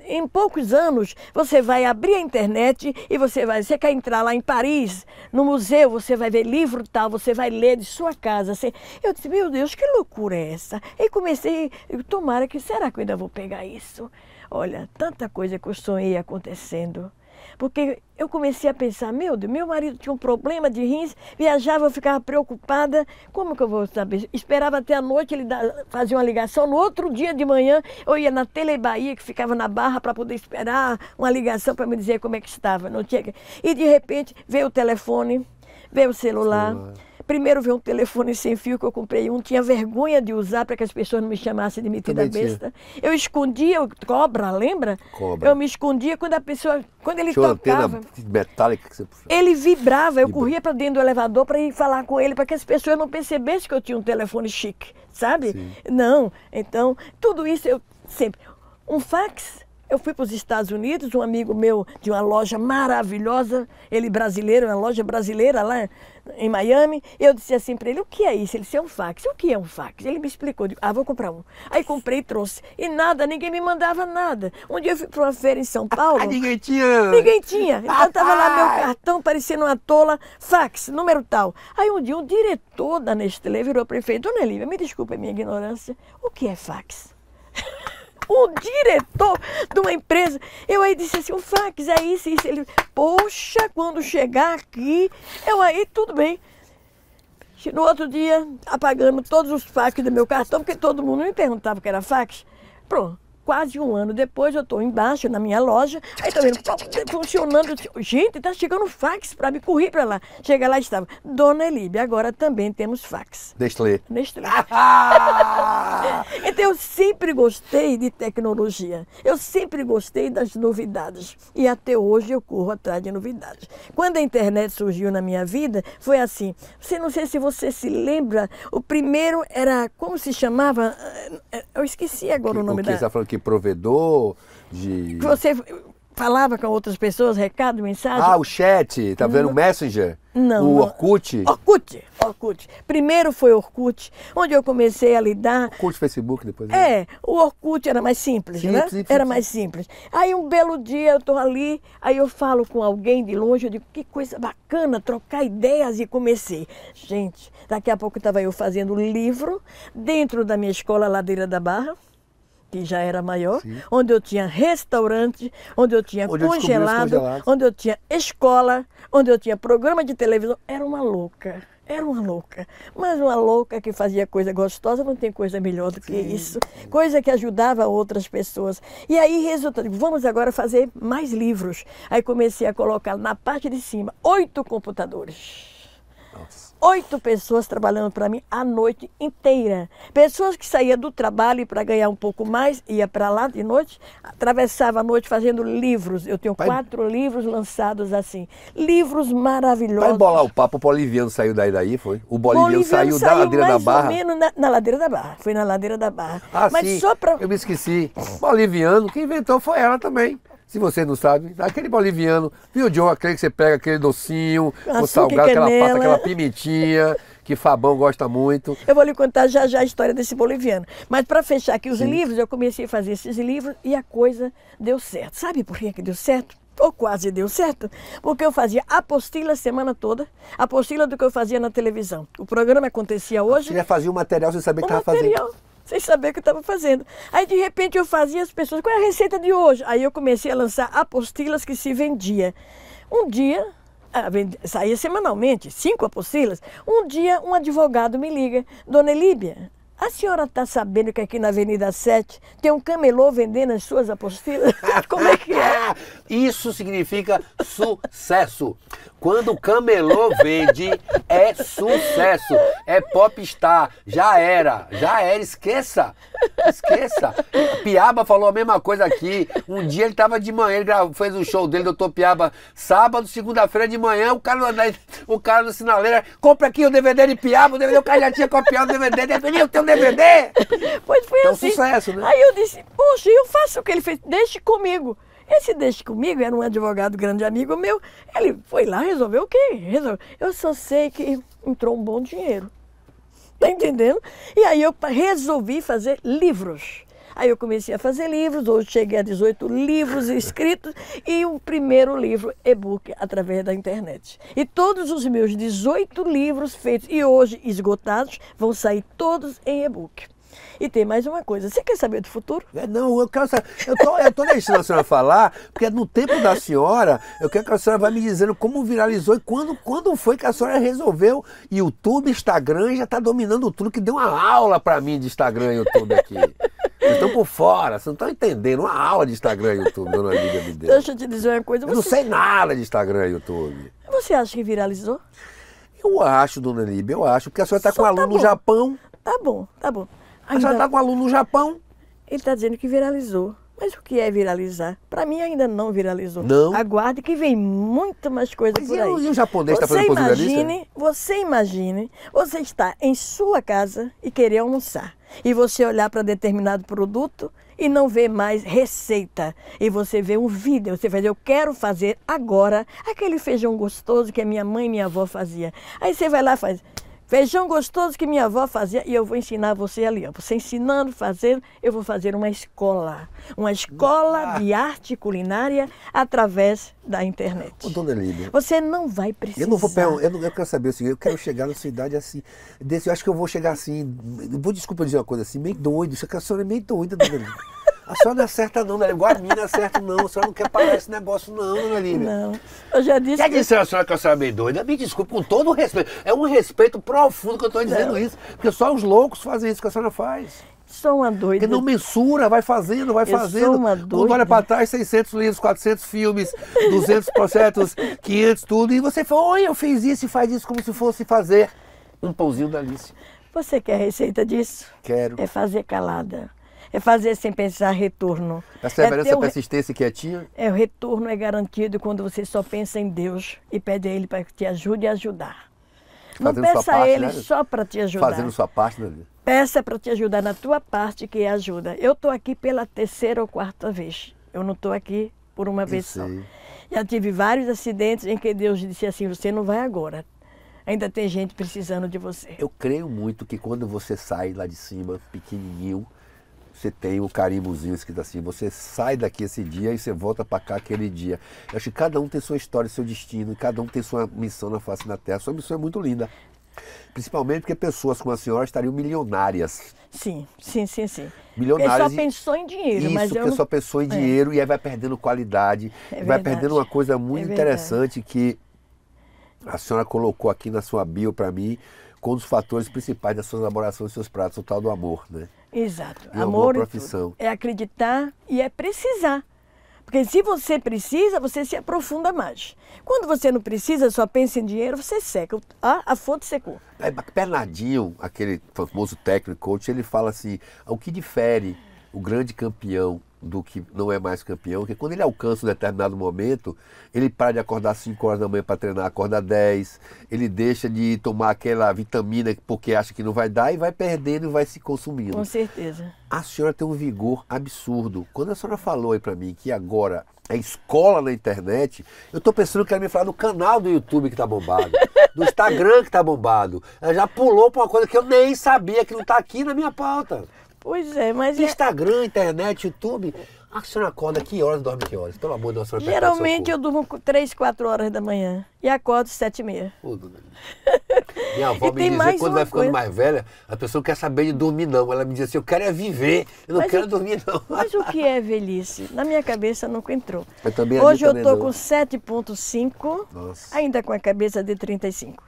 em poucos anos você vai abrir a internet e você vai, você quer entrar lá em Paris, no museu, você vai ver livro tal, você vai ler de sua casa. Assim. Eu disse, meu Deus, que loucura é essa? E comecei, tomara que, será que eu ainda vou pegar isso? Olha, tanta coisa que eu sonhei acontecendo. Porque eu comecei a pensar, meu Deus, meu marido tinha um problema de rins, viajava, eu ficava preocupada, como que eu vou saber? Esperava até a noite, ele fazia uma ligação, no outro dia de manhã eu ia na Tele Bahia, que ficava na Barra, para poder esperar uma ligação para me dizer como é que estava. Não tinha... E de repente veio o telefone, veio o celular. celular Primeiro veio um telefone sem fio que eu comprei um, tinha vergonha de usar para que as pessoas não me chamassem de metida Também besta. Tinha. Eu escondia, cobra, lembra? Cobra. Eu me escondia quando a pessoa, quando ele tinha tocava. metálica que você puxava. Ele vibrava, eu corria para dentro do elevador para ir falar com ele, para que as pessoas não percebessem que eu tinha um telefone chique, sabe? Sim. Não. Então, tudo isso eu sempre um fax eu fui para os Estados Unidos, um amigo meu de uma loja maravilhosa, ele brasileiro, uma loja brasileira lá em Miami. Eu disse assim para ele: o que é isso? Ele disse: é um fax. O que é um fax? Ele me explicou. ah, vou comprar um. Aí comprei e trouxe. E nada, ninguém me mandava nada. Um dia eu fui para uma feira em São (laughs) ah, Paulo. Ah, ninguém tinha. Ninguém tinha. Então estava lá meu cartão parecendo uma tola, fax, número tal. Aí um dia um diretor da Nestlé virou prefeito: Dona Elívia, me desculpe a minha ignorância, o que é fax? (laughs) o diretor de uma empresa. Eu aí disse assim, o fax é isso, é isso. Ele, poxa, quando chegar aqui, eu aí, tudo bem. No outro dia, apagando todos os fax do meu cartão, porque todo mundo me perguntava o que era fax. Pronto. Quase um ano depois, eu estou embaixo, na minha loja, aí também funcionando. Gente, está chegando fax para me correr para lá. Chega lá e estava, Dona Elíbia, agora também temos fax. Nestlé. Nestlé. Ah! (laughs) então, eu sempre gostei de tecnologia. Eu sempre gostei das novidades. E até hoje eu corro atrás de novidades. Quando a internet surgiu na minha vida, foi assim. Você não sei se você se lembra, o primeiro era, como se chamava? Eu esqueci agora que, o nome o que tá da... Você está falando que provedor de. Você falava com outras pessoas, recado, mensagem? Ah, o chat, tá vendo? O Messenger? Não. O Orkut? Orkut, Orkut. Primeiro foi Orkut, onde eu comecei a lidar. Orkut, Facebook, depois. É, o Orkut era mais simples, simples né? Simples, era mais simples. Aí um belo dia eu tô ali, aí eu falo com alguém de longe, eu digo, que coisa bacana, trocar ideias e comecei. Gente, daqui a pouco estava eu fazendo livro dentro da minha escola Ladeira da Barra que já era maior, Sim. onde eu tinha restaurante, onde eu tinha onde congelado, eu onde eu tinha escola, onde eu tinha programa de televisão. Era uma louca. Era uma louca, mas uma louca que fazia coisa gostosa, não tem coisa melhor do que Sim. isso. Coisa que ajudava outras pessoas. E aí resultado, vamos agora fazer mais livros. Aí comecei a colocar na parte de cima oito computadores. Oito pessoas trabalhando para mim a noite inteira. Pessoas que saíam do trabalho para ganhar um pouco mais, ia para lá de noite, atravessava a noite fazendo livros. Eu tenho quatro livros lançados assim. Livros maravilhosos. Vai bolar o papo, o boliviano saiu daí, daí foi? O boliviano, boliviano saiu, da ladeira da Barra? Ou na, na, ladeira da Barra, foi na ladeira da Barra. Ah, Mas sim, só para eu me esqueci. Boliviano, quem inventou foi ela também. Se você não sabe, aquele boliviano, viu, John? Aquele que você pega aquele docinho, o salgado, é aquela pasta, aquela pimentinha, que Fabão gosta muito. Eu vou lhe contar já já a história desse boliviano. Mas para fechar aqui os Sim. livros, eu comecei a fazer esses livros e a coisa deu certo. Sabe por que, que deu certo? ou quase deu certo, porque eu fazia apostila a semana toda, apostila do que eu fazia na televisão. O programa acontecia hoje. Você já fazia o material sem saber o que estava fazendo sem saber o que eu estava fazendo. Aí de repente eu fazia as pessoas, qual é a receita de hoje? Aí eu comecei a lançar apostilas que se vendia. Um dia, ah, saía semanalmente, cinco apostilas, um dia um advogado me liga, Dona Elíbia, a senhora está sabendo que aqui na Avenida 7 tem um camelô vendendo as suas apostilas? (laughs) Como é que é? (laughs) Isso significa sucesso. Quando o camelô vende, é sucesso. É popstar. Já era. Já era. Esqueça. Esqueça. Piaba falou a mesma coisa aqui. Um dia ele estava de manhã, ele fez o um show dele, doutor Piaba, sábado, segunda-feira de manhã, o cara, o cara na sinaleira, compra aqui o DVD de Piaba, o DVD, o cara já tinha copiado o DVD, eu tenho DVD? (laughs) Pois foi então, assim. sucesso, né? Aí eu disse, poxa, eu faço o que ele fez, deixe comigo. Esse deixe comigo era um advogado grande amigo meu. Ele foi lá, resolveu o quê? Resolveu. Eu só sei que entrou um bom dinheiro. Tá entendendo? E aí eu resolvi fazer livros. Aí eu comecei a fazer livros, hoje cheguei a 18 livros (laughs) escritos e o primeiro livro e-book através da internet. E todos os meus 18 livros feitos e hoje esgotados vão sair todos em e-book. E tem mais uma coisa. Você quer saber do futuro? É, não, eu quero saber. Eu tô, eu tô deixando a senhora falar, porque no tempo da senhora, eu quero que a senhora vá me dizendo como viralizou e quando, quando foi que a senhora resolveu. YouTube, Instagram, já está dominando tudo, que deu uma aula para mim de Instagram e YouTube aqui. Vocês estão por fora, vocês não estão entendendo uma aula de Instagram e YouTube, dona me deu. Deixa eu te dizer uma coisa. Você... Eu não sei nada de Instagram e YouTube. Você acha que viralizou? Eu acho, dona Líbia, eu acho, porque a senhora está com um aluno tá no Japão. Tá bom, tá bom. Ainda... A senhora está com um aluno no Japão. Ele está dizendo que viralizou. Mas o que é viralizar? Para mim ainda não viralizou. Não. Aguarde que vem muito mais coisa Mas por aí. E o japonês está fazendo imagine, Você imagine, você está em sua casa e querer almoçar e você olhar para determinado produto e não ver mais receita. E você vê um vídeo, você vai dizer, eu quero fazer agora aquele feijão gostoso que a minha mãe e minha avó fazia. Aí você vai lá e faz. Feijão gostoso que minha avó fazia, e eu vou ensinar você ali, ó. Você ensinando, fazendo, eu vou fazer uma escola. Uma escola ah. de arte culinária através da internet. Ô, dona Lívia. Você não vai precisar. Eu não vou pegar, eu, não, eu quero saber o eu quero chegar na sua idade assim. Desse, eu acho que eu vou chegar assim. Vou desculpa dizer uma coisa assim, meio doido. Isso aqui a senhora é meio doida, dona Lívia. A senhora não acerta não, Dona né? Igual a mim não acerta não. A senhora não quer parar esse negócio não, Dona né, Lívia. Não, eu já disse... Quer que... dizer a senhora que a senhora é meio doida? Me desculpe, com todo o respeito. É um respeito profundo que eu estou dizendo não. isso. Porque só os loucos fazem isso que a senhora faz. Sou uma doida. Porque não mensura, vai fazendo, vai eu fazendo. Sou uma doida. Quando olha para trás, 600 livros, 400 filmes, 200 projetos, 500 tudo. E você fala, oi, eu fiz isso e faz isso como se fosse fazer um pãozinho da Alice. Você quer receita disso? Quero. É fazer calada é fazer sem pensar retorno. Perseverança, é a persistência que é É, o retorno é garantido quando você só pensa em Deus e pede a Ele para que te ajude a ajudar. Fazendo Não peça a Ele né? só para te ajudar. Fazendo sua parte, né? Peça para te ajudar na tua parte que ajuda. Eu estou aqui pela terceira ou quarta vez. Eu não estou aqui por uma vez só. Já tive vários acidentes em que Deus disse assim: você não vai agora. Ainda tem gente precisando de você. Eu creio muito que quando você sai lá de cima, pequenininho, você tem o carimbozinho escrito assim, você sai daqui esse dia e você volta para cá aquele dia. Eu acho que cada um tem sua história, seu destino, cada um tem sua missão na face da Terra. Sua missão é muito linda. Principalmente porque pessoas como a senhora estariam milionárias. Sim, sim, sim, sim. Milionárias. Porque só pensou em dinheiro, isso, mas eu porque não... só pensou em é. dinheiro é. e aí vai perdendo qualidade, é vai perdendo uma coisa é muito é interessante que a senhora colocou aqui na sua bio para mim, com um dos fatores principais da sua elaboração dos seus pratos, o tal do amor, né? Exato. É amor profissão. é acreditar e é precisar. Porque se você precisa, você se aprofunda mais. Quando você não precisa, só pensa em dinheiro, você seca. a a fonte secou. É, Bernardinho, aquele famoso técnico coach, ele fala assim: o que difere o grande campeão do que não é mais campeão, que quando ele alcança um determinado momento, ele para de acordar 5 horas da manhã para treinar, acorda 10, ele deixa de tomar aquela vitamina porque acha que não vai dar e vai perdendo e vai se consumindo. Com certeza. A senhora tem um vigor absurdo. Quando a senhora falou aí para mim que agora é escola na internet, eu estou pensando que ela me falar do canal do YouTube que tá bombado, (laughs) do Instagram que tá bombado. Ela já pulou para uma coisa que eu nem sabia que não está aqui na minha pauta. Pois é, mas. É- Instagram, é... internet, YouTube. A senhora acorda que horas dorme que horas? Pelo amor de Deus, Geralmente eu durmo 3, 4 horas da manhã e acordo 7 e meia. (laughs) Minha avó me dizia que quando vai coisa. ficando mais velha, a pessoa não quer saber de dormir, não. Ela me dizia assim: eu quero é viver, eu não mas quero o, dormir, não. (laughs) Mas o que é velhice? Na minha cabeça nunca entrou. Eu Hoje eu estou com 7,5, ainda com a cabeça de 35.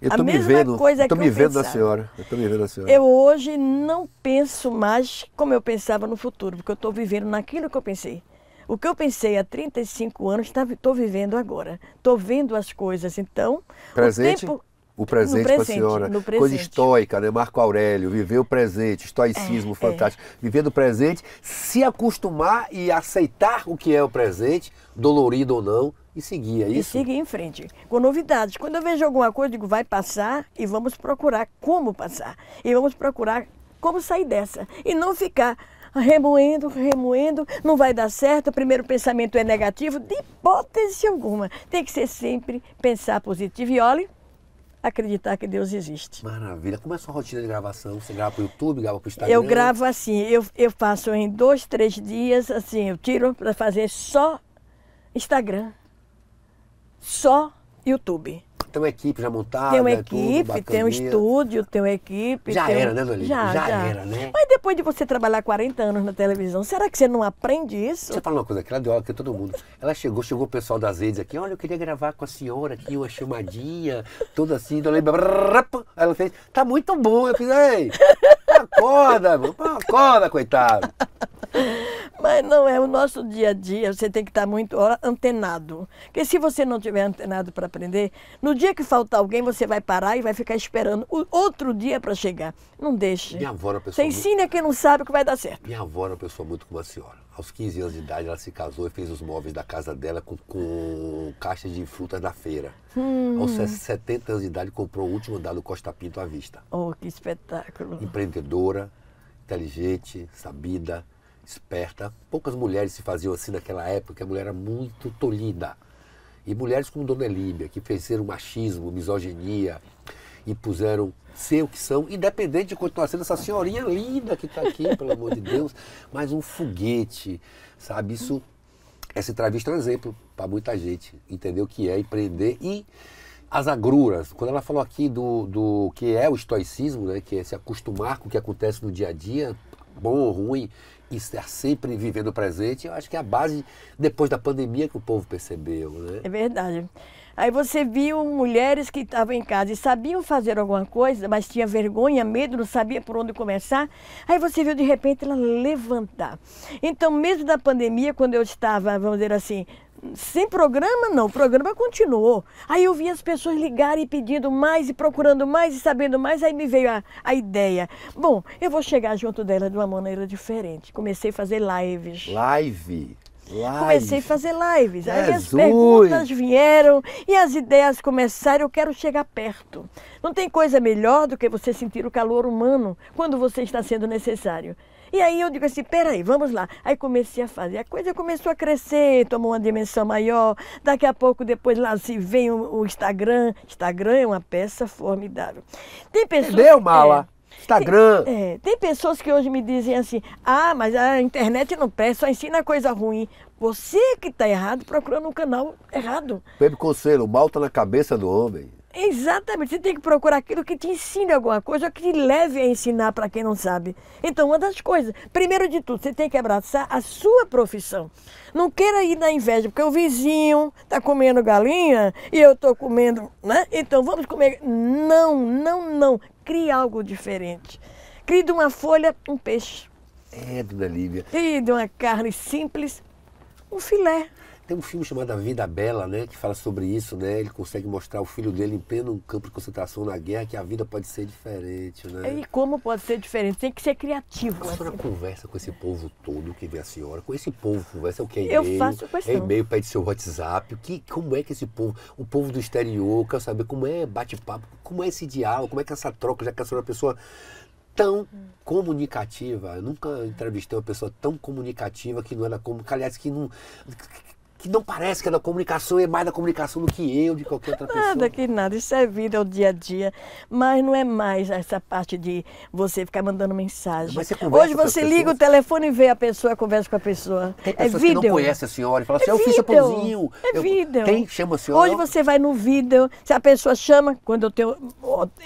Eu a mesma vendo, coisa eu tô que me eu vendo da senhora. Eu tô me vendo da senhora. Eu hoje não penso mais como eu pensava no futuro, porque eu estou vivendo naquilo que eu pensei. O que eu pensei há 35 anos, estou tá vivendo agora. Estou vendo as coisas. Então, presente, o tempo. O presente para a senhora. No presente. Coisa estoica, né? Marco Aurélio, viver o presente, estoicismo é, é. fantástico. É. Viver do presente, se acostumar e aceitar o que é o presente, dolorido ou não, e seguia isso. E seguia em frente, com novidades. Quando eu vejo alguma coisa, digo, vai passar e vamos procurar como passar. E vamos procurar como sair dessa. E não ficar remoendo, remoendo, não vai dar certo, o primeiro pensamento é negativo, de hipótese alguma. Tem que ser sempre pensar positivo. E olhe, acreditar que Deus existe. Maravilha. Como é a sua rotina de gravação? Você grava para o YouTube, grava para o Instagram? Eu gravo assim, eu, eu faço em dois, três dias, assim, eu tiro para fazer só Instagram só YouTube. Tem uma equipe já montada? Tem uma equipe, tudo, tem um estúdio, tem uma equipe. Já era, né, Dolly? Já, já, já, era, né? Mas depois de você trabalhar 40 anos na televisão, será que você não aprende isso? Você fala uma coisa, aquela deu aula que todo mundo. Ela chegou, chegou o pessoal das redes aqui, olha, eu queria gravar com a senhora aqui, uma chamadinha, toda assim, Dolly. Então ela fez, tá muito bom. Eu fiz, ei, Acorda, acorda, coitado. Mas não é o nosso dia a dia, você tem que estar tá muito antenado. Porque se você não tiver antenado para aprender, no dia que faltar alguém, você vai parar e vai ficar esperando o outro dia para chegar. Não deixe. Minha avó é uma pessoa. Você ensina muito... quem não sabe o que vai dar certo. Minha avó é uma pessoa muito como a senhora aos 15 anos de idade, ela se casou e fez os móveis da casa dela com, com caixas de frutas da feira. Hum. Aos 70 anos de idade, comprou o último andar do Costa Pinto à vista. Oh, que espetáculo! Empreendedora, inteligente, sabida, esperta. Poucas mulheres se faziam assim naquela época, a mulher era muito tolhida. E mulheres como Dona Elíbia, que venceram machismo, misoginia, e puseram ser o que são, independente de continuar sendo essa senhorinha linda que está aqui, pelo amor de Deus, (laughs) mas um foguete, sabe? Isso, essa entrevista é um exemplo para muita gente entender o que é empreender e as agruras. Quando ela falou aqui do, do que é o estoicismo, né? Que é se acostumar com o que acontece no dia a dia, bom ou ruim, e estar sempre vivendo o presente, eu acho que é a base depois da pandemia que o povo percebeu, né? É verdade. Aí você viu mulheres que estavam em casa e sabiam fazer alguma coisa, mas tinha vergonha, medo, não sabia por onde começar. Aí você viu de repente ela levantar. Então, mesmo da pandemia, quando eu estava, vamos dizer assim, sem programa, não, o programa continuou. Aí eu vi as pessoas ligarem pedindo mais e procurando mais e sabendo mais, aí me veio a, a ideia. Bom, eu vou chegar junto dela de uma maneira diferente. Comecei a fazer lives. Live? Live. Comecei a fazer lives. Jesus. Aí as perguntas vieram e as ideias começaram. Eu quero chegar perto. Não tem coisa melhor do que você sentir o calor humano quando você está sendo necessário. E aí eu digo assim, peraí, vamos lá. Aí comecei a fazer. A coisa começou a crescer, tomou uma dimensão maior. Daqui a pouco, depois lá se vem o, Instagram. Instagram é uma peça formidável. Tem pessoas. Entendeu, Mala? É. Instagram. Tem, é, tem pessoas que hoje me dizem assim: ah, mas a internet não presta, só ensina coisa ruim. Você que está errado procurando um canal errado. Pepe Conselho, o mal está na cabeça do homem. Exatamente, você tem que procurar aquilo que te ensine alguma coisa, que te leve a ensinar para quem não sabe. Então, uma das coisas, primeiro de tudo, você tem que abraçar a sua profissão. Não queira ir na inveja, porque o vizinho está comendo galinha e eu estou comendo, né? Então, vamos comer. Não, não, não crie algo diferente. Crie de uma folha um peixe. É, dona Lívia. Crie de uma carne simples um filé. Tem um filme chamado A Vida Bela, né, que fala sobre isso, né? Ele consegue mostrar o filho dele em pleno campo de concentração na guerra que a vida pode ser diferente, né? E como pode ser diferente? Tem que ser criativo. Assim. A senhora conversa com esse povo todo que vê a senhora, com esse povo conversa, é o que é e-mail? Eu faço questão. É e-mail, pede seu WhatsApp, que, como é que esse povo, o povo do exterior, quer saber como é bate-papo, como é esse diálogo, como é que essa troca, já que a senhora é uma pessoa tão comunicativa. Eu nunca entrevistei uma pessoa tão comunicativa que não era como, aliás, que não que não parece que é da comunicação, é mais da comunicação do que eu, de qualquer outra pessoa. Nada que nada, isso é vida, é o dia a dia. Mas não é mais essa parte de você ficar mandando mensagem. Mas você Hoje você liga pessoas. o telefone e vê a pessoa, conversa com a pessoa. Tem é pessoas é que vídeo. não conhecem a senhora e fala é assim, é eu fiz fiz pãozinho. É eu... vídeo. Quem chama a senhora? Hoje você vai no vídeo, se a pessoa chama, quando eu tenho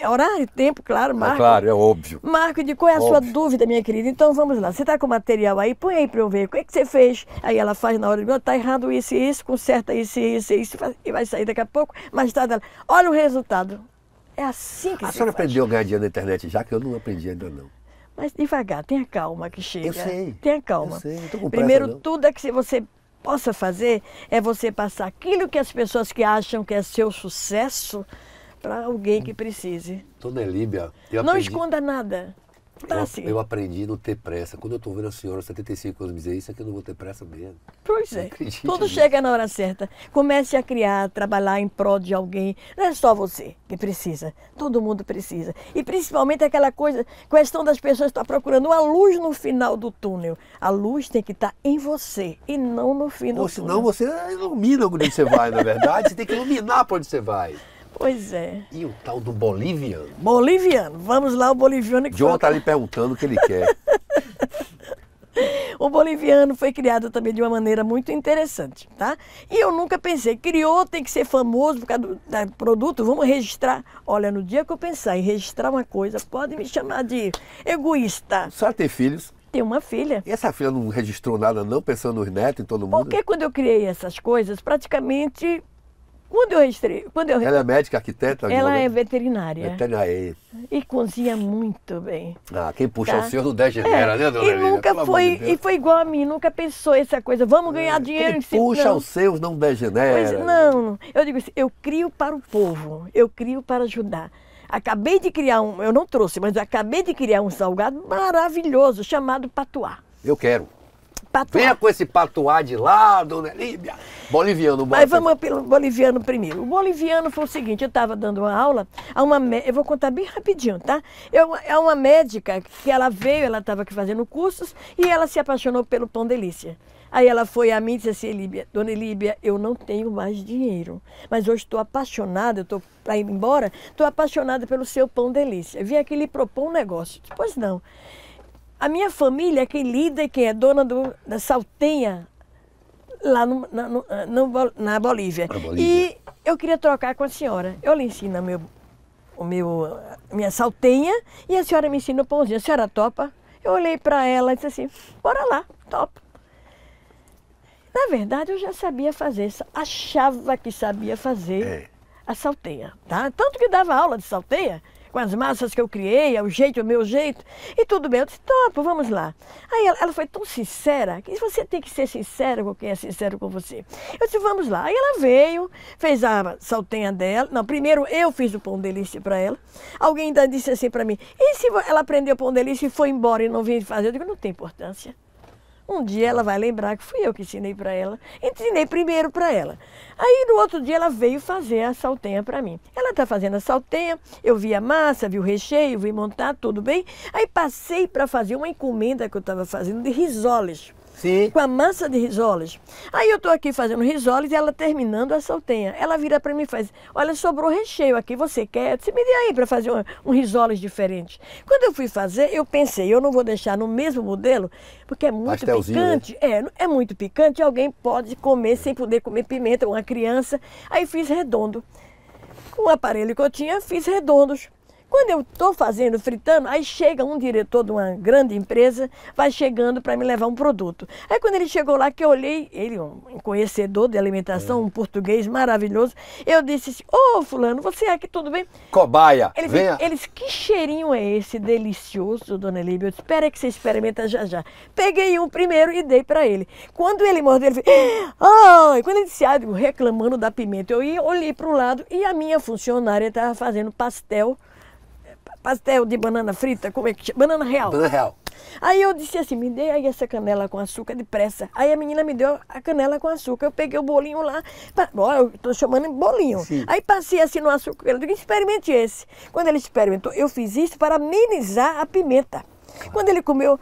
é horário, e tempo, claro, Marco. É claro, é óbvio. Marco, de qual é a óbvio. sua dúvida, minha querida? Então vamos lá, você está com o material aí, põe aí para eu ver, o que, é que você fez? Aí ela faz na hora, de está errado isso isso e isso, conserta isso e isso e isso, e vai sair daqui a pouco, mais tarde. Olha o resultado. É assim que a se A senhora faz. aprendeu a ganhar dinheiro na internet já, que eu não aprendi ainda não. Mas devagar, tenha calma que chega. Eu sei. Tenha calma. Eu sei, não tô com pressa, Primeiro, não. tudo é que você possa fazer é você passar aquilo que as pessoas que acham que é seu sucesso para alguém que hum. precise. Dona Elíbia, eu Não aprendi... esconda nada. Eu, tá assim. eu, aprendi a não ter pressa. Quando eu estou vendo a senhora, 75 anos, me dizer isso é que eu não vou ter pressa mesmo. Pois é. Tudo nisso. chega na hora certa. Comece a criar, trabalhar em prol de alguém. Não é só você que precisa. Todo mundo precisa. E principalmente aquela coisa, questão das pessoas estar tá procurando uma luz no final do túnel. A luz tem que estar tá em você e não no fim do túnel. senão você ilumina onde você vai, na é verdade. Você tem que iluminar para onde você vai. Pois é. E o tal do boliviano? Boliviano. Vamos lá, o boliviano que John tá lhe perguntando o que ele quer. (laughs) o boliviano foi criado também de uma maneira muito interessante, tá? E eu nunca pensei, criou, tem que ser famoso por causa do, do produto, vamos registrar. Olha, no dia que eu pensar em registrar uma coisa, pode me chamar de egoísta. Só ter filhos? tem uma filha. E essa filha não registrou nada, não, pensando nos netos e todo mundo? Porque quando eu criei essas coisas, praticamente quando eu registrei. Quando eu... Ela é médica, arquiteta? Ela né? é veterinária. Veterinária. É e cozinha muito bem. Ah, quem puxa tá? o senhor não degenera, é. né, dona E Lina? nunca Pelo foi, de e foi igual a mim, nunca pensou essa coisa, vamos é. ganhar dinheiro quem em si. Puxa não. os seus, não degenera. Pois, não, eu digo assim, eu crio para o povo, eu crio para ajudar. Acabei de criar um, eu não trouxe, mas acabei de criar um salgado maravilhoso chamado patuá. Eu quero patuá. Venha com esse patuá de lado, né? Líbia. Boliviano, Mas vamos pelo boliviano primeiro. O boliviano foi o seguinte, eu estava dando uma aula a uma... Eu vou contar bem rapidinho, tá? Eu, é uma médica que ela veio, ela estava aqui fazendo cursos e ela se apaixonou pelo pão delícia. Aí ela foi a mim e disse assim, Líbia, dona Líbia, eu não tenho mais dinheiro, mas hoje estou apaixonada, eu estou para ir embora, estou apaixonada pelo seu pão delícia. Eu vim aqui lhe propor um negócio. Pois não. A minha família é quem lida e quem é dona do, da saltenha lá no, na, no, eh, na Bolívia. Bolívia. E eu queria trocar com a senhora. Eu lhe ensino meu, o meu, minha saltenha e a senhora me ensina o pãozinho. A senhora topa? Eu olhei para ela e disse assim, bora lá, topa. Na verdade, eu já sabia fazer, achava que sabia fazer é. a salteia, tá? Tanto que dava aula de salteia, com as massas que eu criei, é o jeito, o meu jeito. E tudo bem, eu disse, topo, vamos lá. Aí ela, ela foi tão sincera, que você tem que ser sincera com quem é sincero com você. Eu disse, vamos lá. Aí ela veio, fez a saltenha dela. Não, primeiro eu fiz o pão delícia para ela. Alguém ainda disse assim para mim, e se ela aprendeu o pão delícia e foi embora e não veio fazer? Eu digo, não tem importância. Um dia ela vai lembrar que fui eu que ensinei para ela. Ensinei primeiro para ela. Aí no outro dia ela veio fazer a saltenha para mim. Ela está fazendo a saltenha, eu vi a massa, vi o recheio, vi montar, tudo bem. Aí passei para fazer uma encomenda que eu estava fazendo de risoles. Sim. com a massa de risoles. Aí eu estou aqui fazendo risoles e ela terminando a saltenha. Ela vira para mim e faz, olha, sobrou recheio aqui, você quer? Você me dê aí para fazer um, um risoles diferente. Quando eu fui fazer, eu pensei, eu não vou deixar no mesmo modelo, porque é muito né? picante. Né? É, é muito picante, alguém pode comer sem poder comer pimenta, uma criança. Aí fiz redondo. Com o aparelho que eu tinha, fiz redondos. Quando eu estou fazendo, fritando, aí chega um diretor de uma grande empresa, vai chegando para me levar um produto. Aí quando ele chegou lá, que eu olhei, ele, um conhecedor de alimentação, é. um português maravilhoso, eu disse assim, ô oh, fulano, você é aqui tudo bem? Cobaia, ele venha. Disse, eles, que cheirinho é esse delicioso, dona Elíbia? Eu disse, espera que você experimenta já já. Peguei um primeiro e dei para ele. Quando ele mordeu, ele disse, (gasps) ai, quando ele disse, ah, reclamando da pimenta, eu ia, olhei para o lado e a minha funcionária estava fazendo pastel pastel de banana frita, como é que chama? Banana real. Banana real. Aí eu disse assim, me dê aí essa canela com açúcar depressa. Aí a menina me deu a canela com açúcar. Eu peguei o bolinho lá, pra... Bom, eu estou chamando bolinho. Sim. Aí passei assim no açúcar, ele disse, experimente esse. Quando ele experimentou, eu fiz isso para amenizar a pimenta. Quando ele comeu,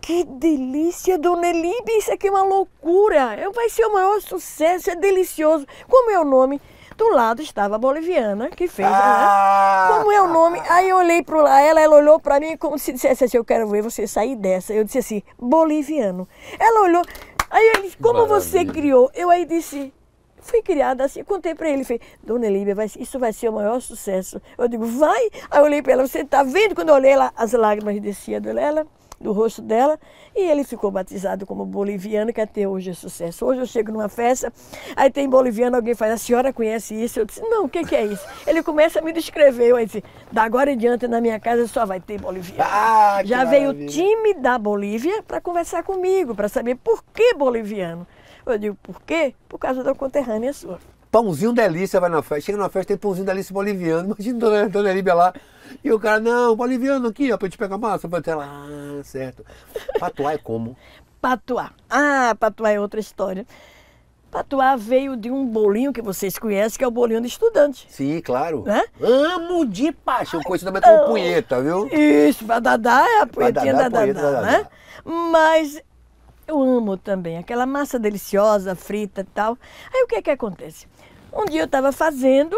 que delícia, Dona Elibe, isso aqui é uma loucura. Vai ser o maior sucesso, é delicioso. Como é o nome? do lado estava a boliviana, que fez. Né? Ah! como é o nome? Aí eu olhei para lá, ela, ela olhou para mim como se dissesse assim: Eu quero ver você sair dessa. Eu disse assim: Boliviano. Ela olhou. Aí ele disse: Como Maravilha. você criou? Eu aí disse: fui criada assim, contei para ele, falei, Dona Elíbia, vai, isso vai ser o maior sucesso. Eu digo, vai. Aí eu olhei para ela, você está vendo? Quando eu olhei, ela, as lágrimas desciam dela do rosto dela, e ele ficou batizado como boliviano, que até hoje é sucesso. Hoje eu chego numa festa, aí tem boliviano, alguém faz, a senhora conhece isso? Eu disse, não, o que, que é isso? Ele começa a me descrever, eu disse, da agora em diante na minha casa só vai ter boliviano. Ah, Já veio o time da Bolívia para conversar comigo, para saber por que boliviano. Eu digo, por quê? Por causa da conterrânea sua. Pãozinho delícia vai na festa. Chega na festa, tem pãozinho delícia boliviano. Imagina Dona, Dona Líbia lá e o cara, não, boliviano aqui, ó, pra gente pegar massa. Eu falei, ah, certo. Patuá é como? Patuá. Ah, patuá é outra história. Patuá veio de um bolinho que vocês conhecem, que é o bolinho de estudante. Sim, claro. Né? Amo de paixão, também como punheta, viu? Isso, badadá é a punhetinha badadá, punheta, né? Mas eu amo também, aquela massa deliciosa, frita e tal. Aí o que é que acontece? Um dia eu estava fazendo,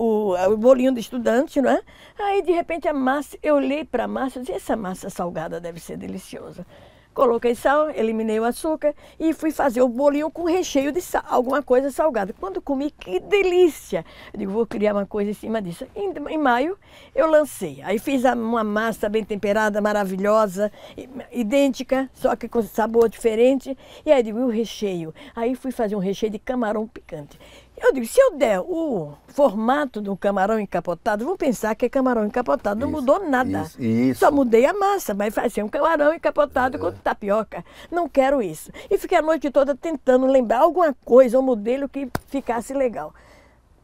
o, o bolinho do estudante, não é? Aí, de repente, a massa, eu olhei para a massa e disse, essa massa salgada deve ser deliciosa. Coloquei sal, eliminei o açúcar e fui fazer o bolinho com recheio de sal, alguma coisa salgada. Quando comi, que delícia! Eu digo, vou criar uma coisa em cima disso. Em, em maio, eu lancei. Aí fiz uma massa bem temperada, maravilhosa, idêntica, só que com sabor diferente. E aí digo, e o recheio? Aí fui fazer um recheio de camarão picante. Eu digo, se eu der o formato do camarão encapotado, vão pensar que é camarão encapotado. Não isso, mudou nada. Isso, isso. Só mudei a massa, mas vai ser um camarão encapotado é. com tapioca. Não quero isso. E fiquei a noite toda tentando lembrar alguma coisa, um modelo que ficasse legal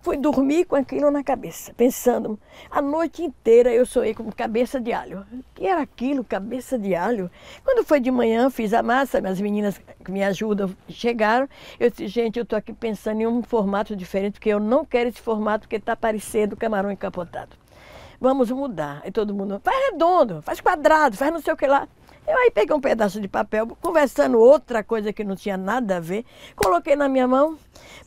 fui dormir com aquilo na cabeça, pensando. A noite inteira eu sonhei com cabeça de alho. O que era aquilo, cabeça de alho? Quando foi de manhã, fiz a massa, minhas meninas que me ajudam chegaram. Eu disse, gente, eu estou aqui pensando em um formato diferente, porque eu não quero esse formato que está parecendo camarão encapotado. Vamos mudar. E todo mundo, faz redondo, faz quadrado, faz não sei o que lá. Eu aí peguei um pedaço de papel, conversando outra coisa que não tinha nada a ver, coloquei na minha mão,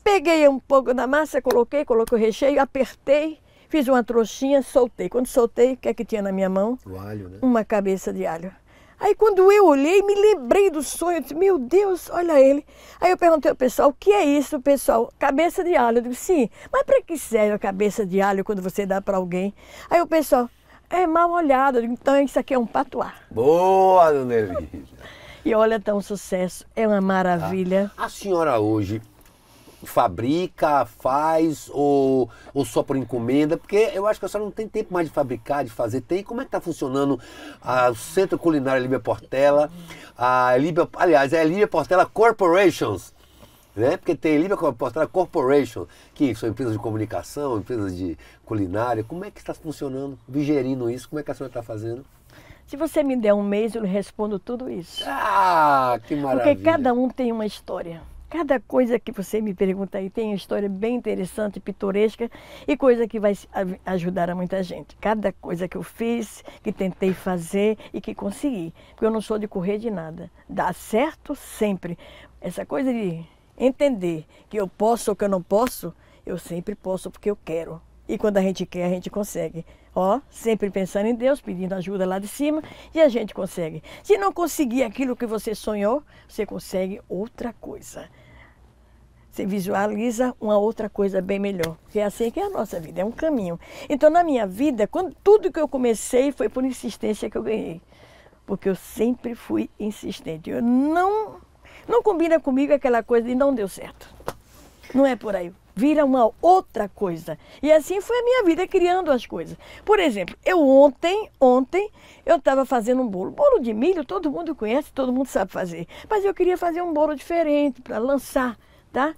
peguei um pouco da massa, coloquei, coloquei o recheio, apertei, fiz uma trouxinha, soltei. Quando soltei, o que é que tinha na minha mão? O alho, né? Uma cabeça de alho. Aí quando eu olhei, me lembrei do sonho, eu disse, meu Deus, olha ele. Aí eu perguntei ao pessoal, o que é isso, pessoal? Cabeça de alho. Eu disse, sim, mas para que serve a cabeça de alho quando você dá para alguém? Aí o pessoal, é mal olhado. Então isso aqui é um patuá. Boa, dona Elisa. E olha, tá um sucesso, é uma maravilha. Ah, a senhora hoje fabrica, faz ou, ou só por encomenda? Porque eu acho que a senhora não tem tempo mais de fabricar, de fazer. Tem. Como é que está funcionando a, o Centro Culinário Líbia Portela? A Líbia, aliás, é a Líbia Portela Corporations. Né? Porque tem Líbia a Corporation, que são empresas de comunicação, empresas de culinária. Como é que está funcionando, digerindo isso? Como é que a senhora está fazendo? Se você me der um mês, eu lhe respondo tudo isso. Ah, que maravilha! Porque cada um tem uma história. Cada coisa que você me pergunta aí tem uma história bem interessante, pitoresca e coisa que vai ajudar a muita gente. Cada coisa que eu fiz, que tentei fazer e que consegui. Porque eu não sou de correr de nada. Dá certo sempre. Essa coisa de entender que eu posso ou que eu não posso, eu sempre posso porque eu quero. E quando a gente quer, a gente consegue. Ó, sempre pensando em Deus, pedindo ajuda lá de cima, e a gente consegue. Se não conseguir aquilo que você sonhou, você consegue outra coisa. Você visualiza uma outra coisa bem melhor. Que é assim que é a nossa vida, é um caminho. Então, na minha vida, quando, tudo que eu comecei foi por insistência que eu ganhei. Porque eu sempre fui insistente. Eu não não combina comigo aquela coisa e não deu certo. Não é por aí. Vira uma outra coisa. E assim foi a minha vida, criando as coisas. Por exemplo, eu ontem, ontem, eu estava fazendo um bolo. Bolo de milho todo mundo conhece, todo mundo sabe fazer. Mas eu queria fazer um bolo diferente para lançar, tá?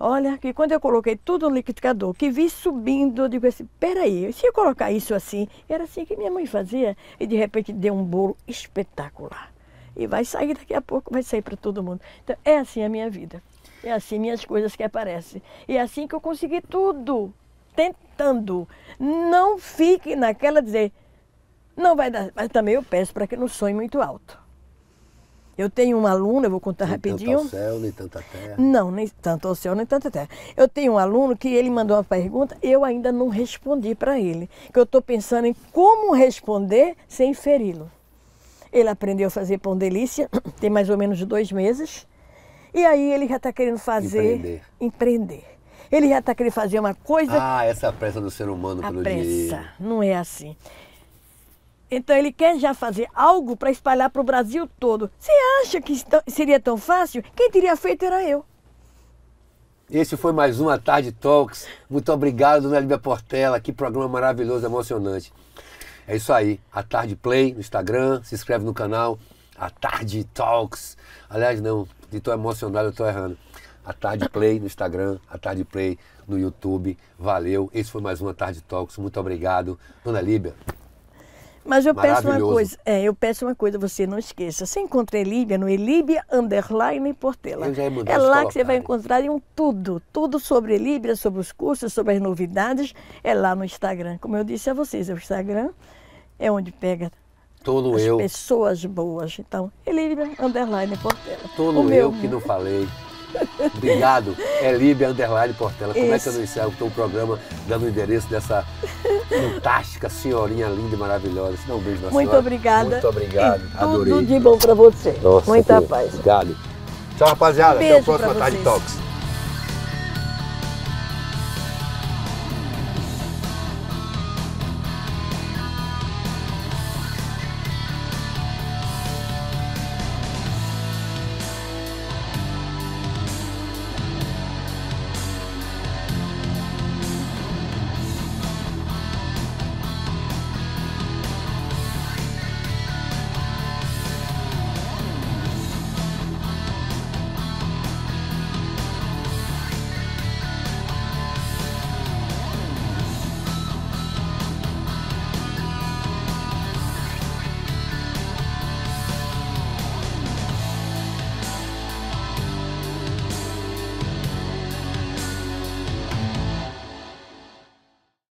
Olha, que quando eu coloquei tudo no liquidificador, que vi subindo, eu digo assim, peraí, se eu colocar isso assim, era assim que minha mãe fazia, e de repente deu um bolo espetacular e vai sair daqui a pouco, vai sair para todo mundo. Então, é assim a minha vida. É assim minhas coisas que aparecem. E é assim que eu consegui tudo. Tentando. Não fique naquela dizer, não vai dar. Mas também eu peço para que não sonhe muito alto. Eu tenho um aluno, eu vou contar nem rapidinho. Nem tanto ao céu, nem tanta terra. Não, nem tanto ao céu, nem tanta terra. Eu tenho um aluno que ele mandou uma pergunta, eu ainda não respondi para ele. Que eu estou pensando em como responder sem feri-lo. Ele aprendeu a fazer pão delícia, (clears throat) tem mais ou menos dois meses. E aí ele já está querendo fazer... Empreender. Empreender. Ele já está querendo fazer uma coisa... Ah, essa é pressa do ser humano a pressa, dinheiro. não é assim. Então ele quer já fazer algo para espalhar para o Brasil todo. Você acha que seria tão fácil? Quem teria feito era eu. Esse foi mais uma Tarde Talks. Muito obrigado, dona Líbia Portela. Que programa maravilhoso, emocionante. É isso aí. A Tarde Play no Instagram, se inscreve no canal. A Tarde Talks. Aliás, não, estou emocionado, eu estou errando. A Tarde Play no Instagram, a Tarde Play no YouTube. Valeu. Esse foi mais uma Tarde Talks. Muito obrigado. Dona Líbia. Mas eu peço uma coisa, é, eu peço uma coisa, você não esqueça. Você encontra Elíbia no Elíbia Underline Portela. é lá que você vai encontrar um tudo, tudo sobre Elíbia, sobre os cursos, sobre as novidades, é lá no Instagram. Como eu disse a vocês, é o Instagram é onde pega Tolo as eu. pessoas boas. Então, Elíbia Underline Portela. Tolo o eu meu... que não falei. Obrigado, É (laughs) Underline Portela. Como Isso. é que eu não encerro o teu programa dando o endereço dessa fantástica senhorinha linda e maravilhosa? Não, um beijo na Muito senhora. obrigada. Muito obrigado. E Adorei. Tudo de bom para você. Nossa, Muita paz. Obrigado. Tchau, rapaziada. Um Até o próximo Tarde Talks.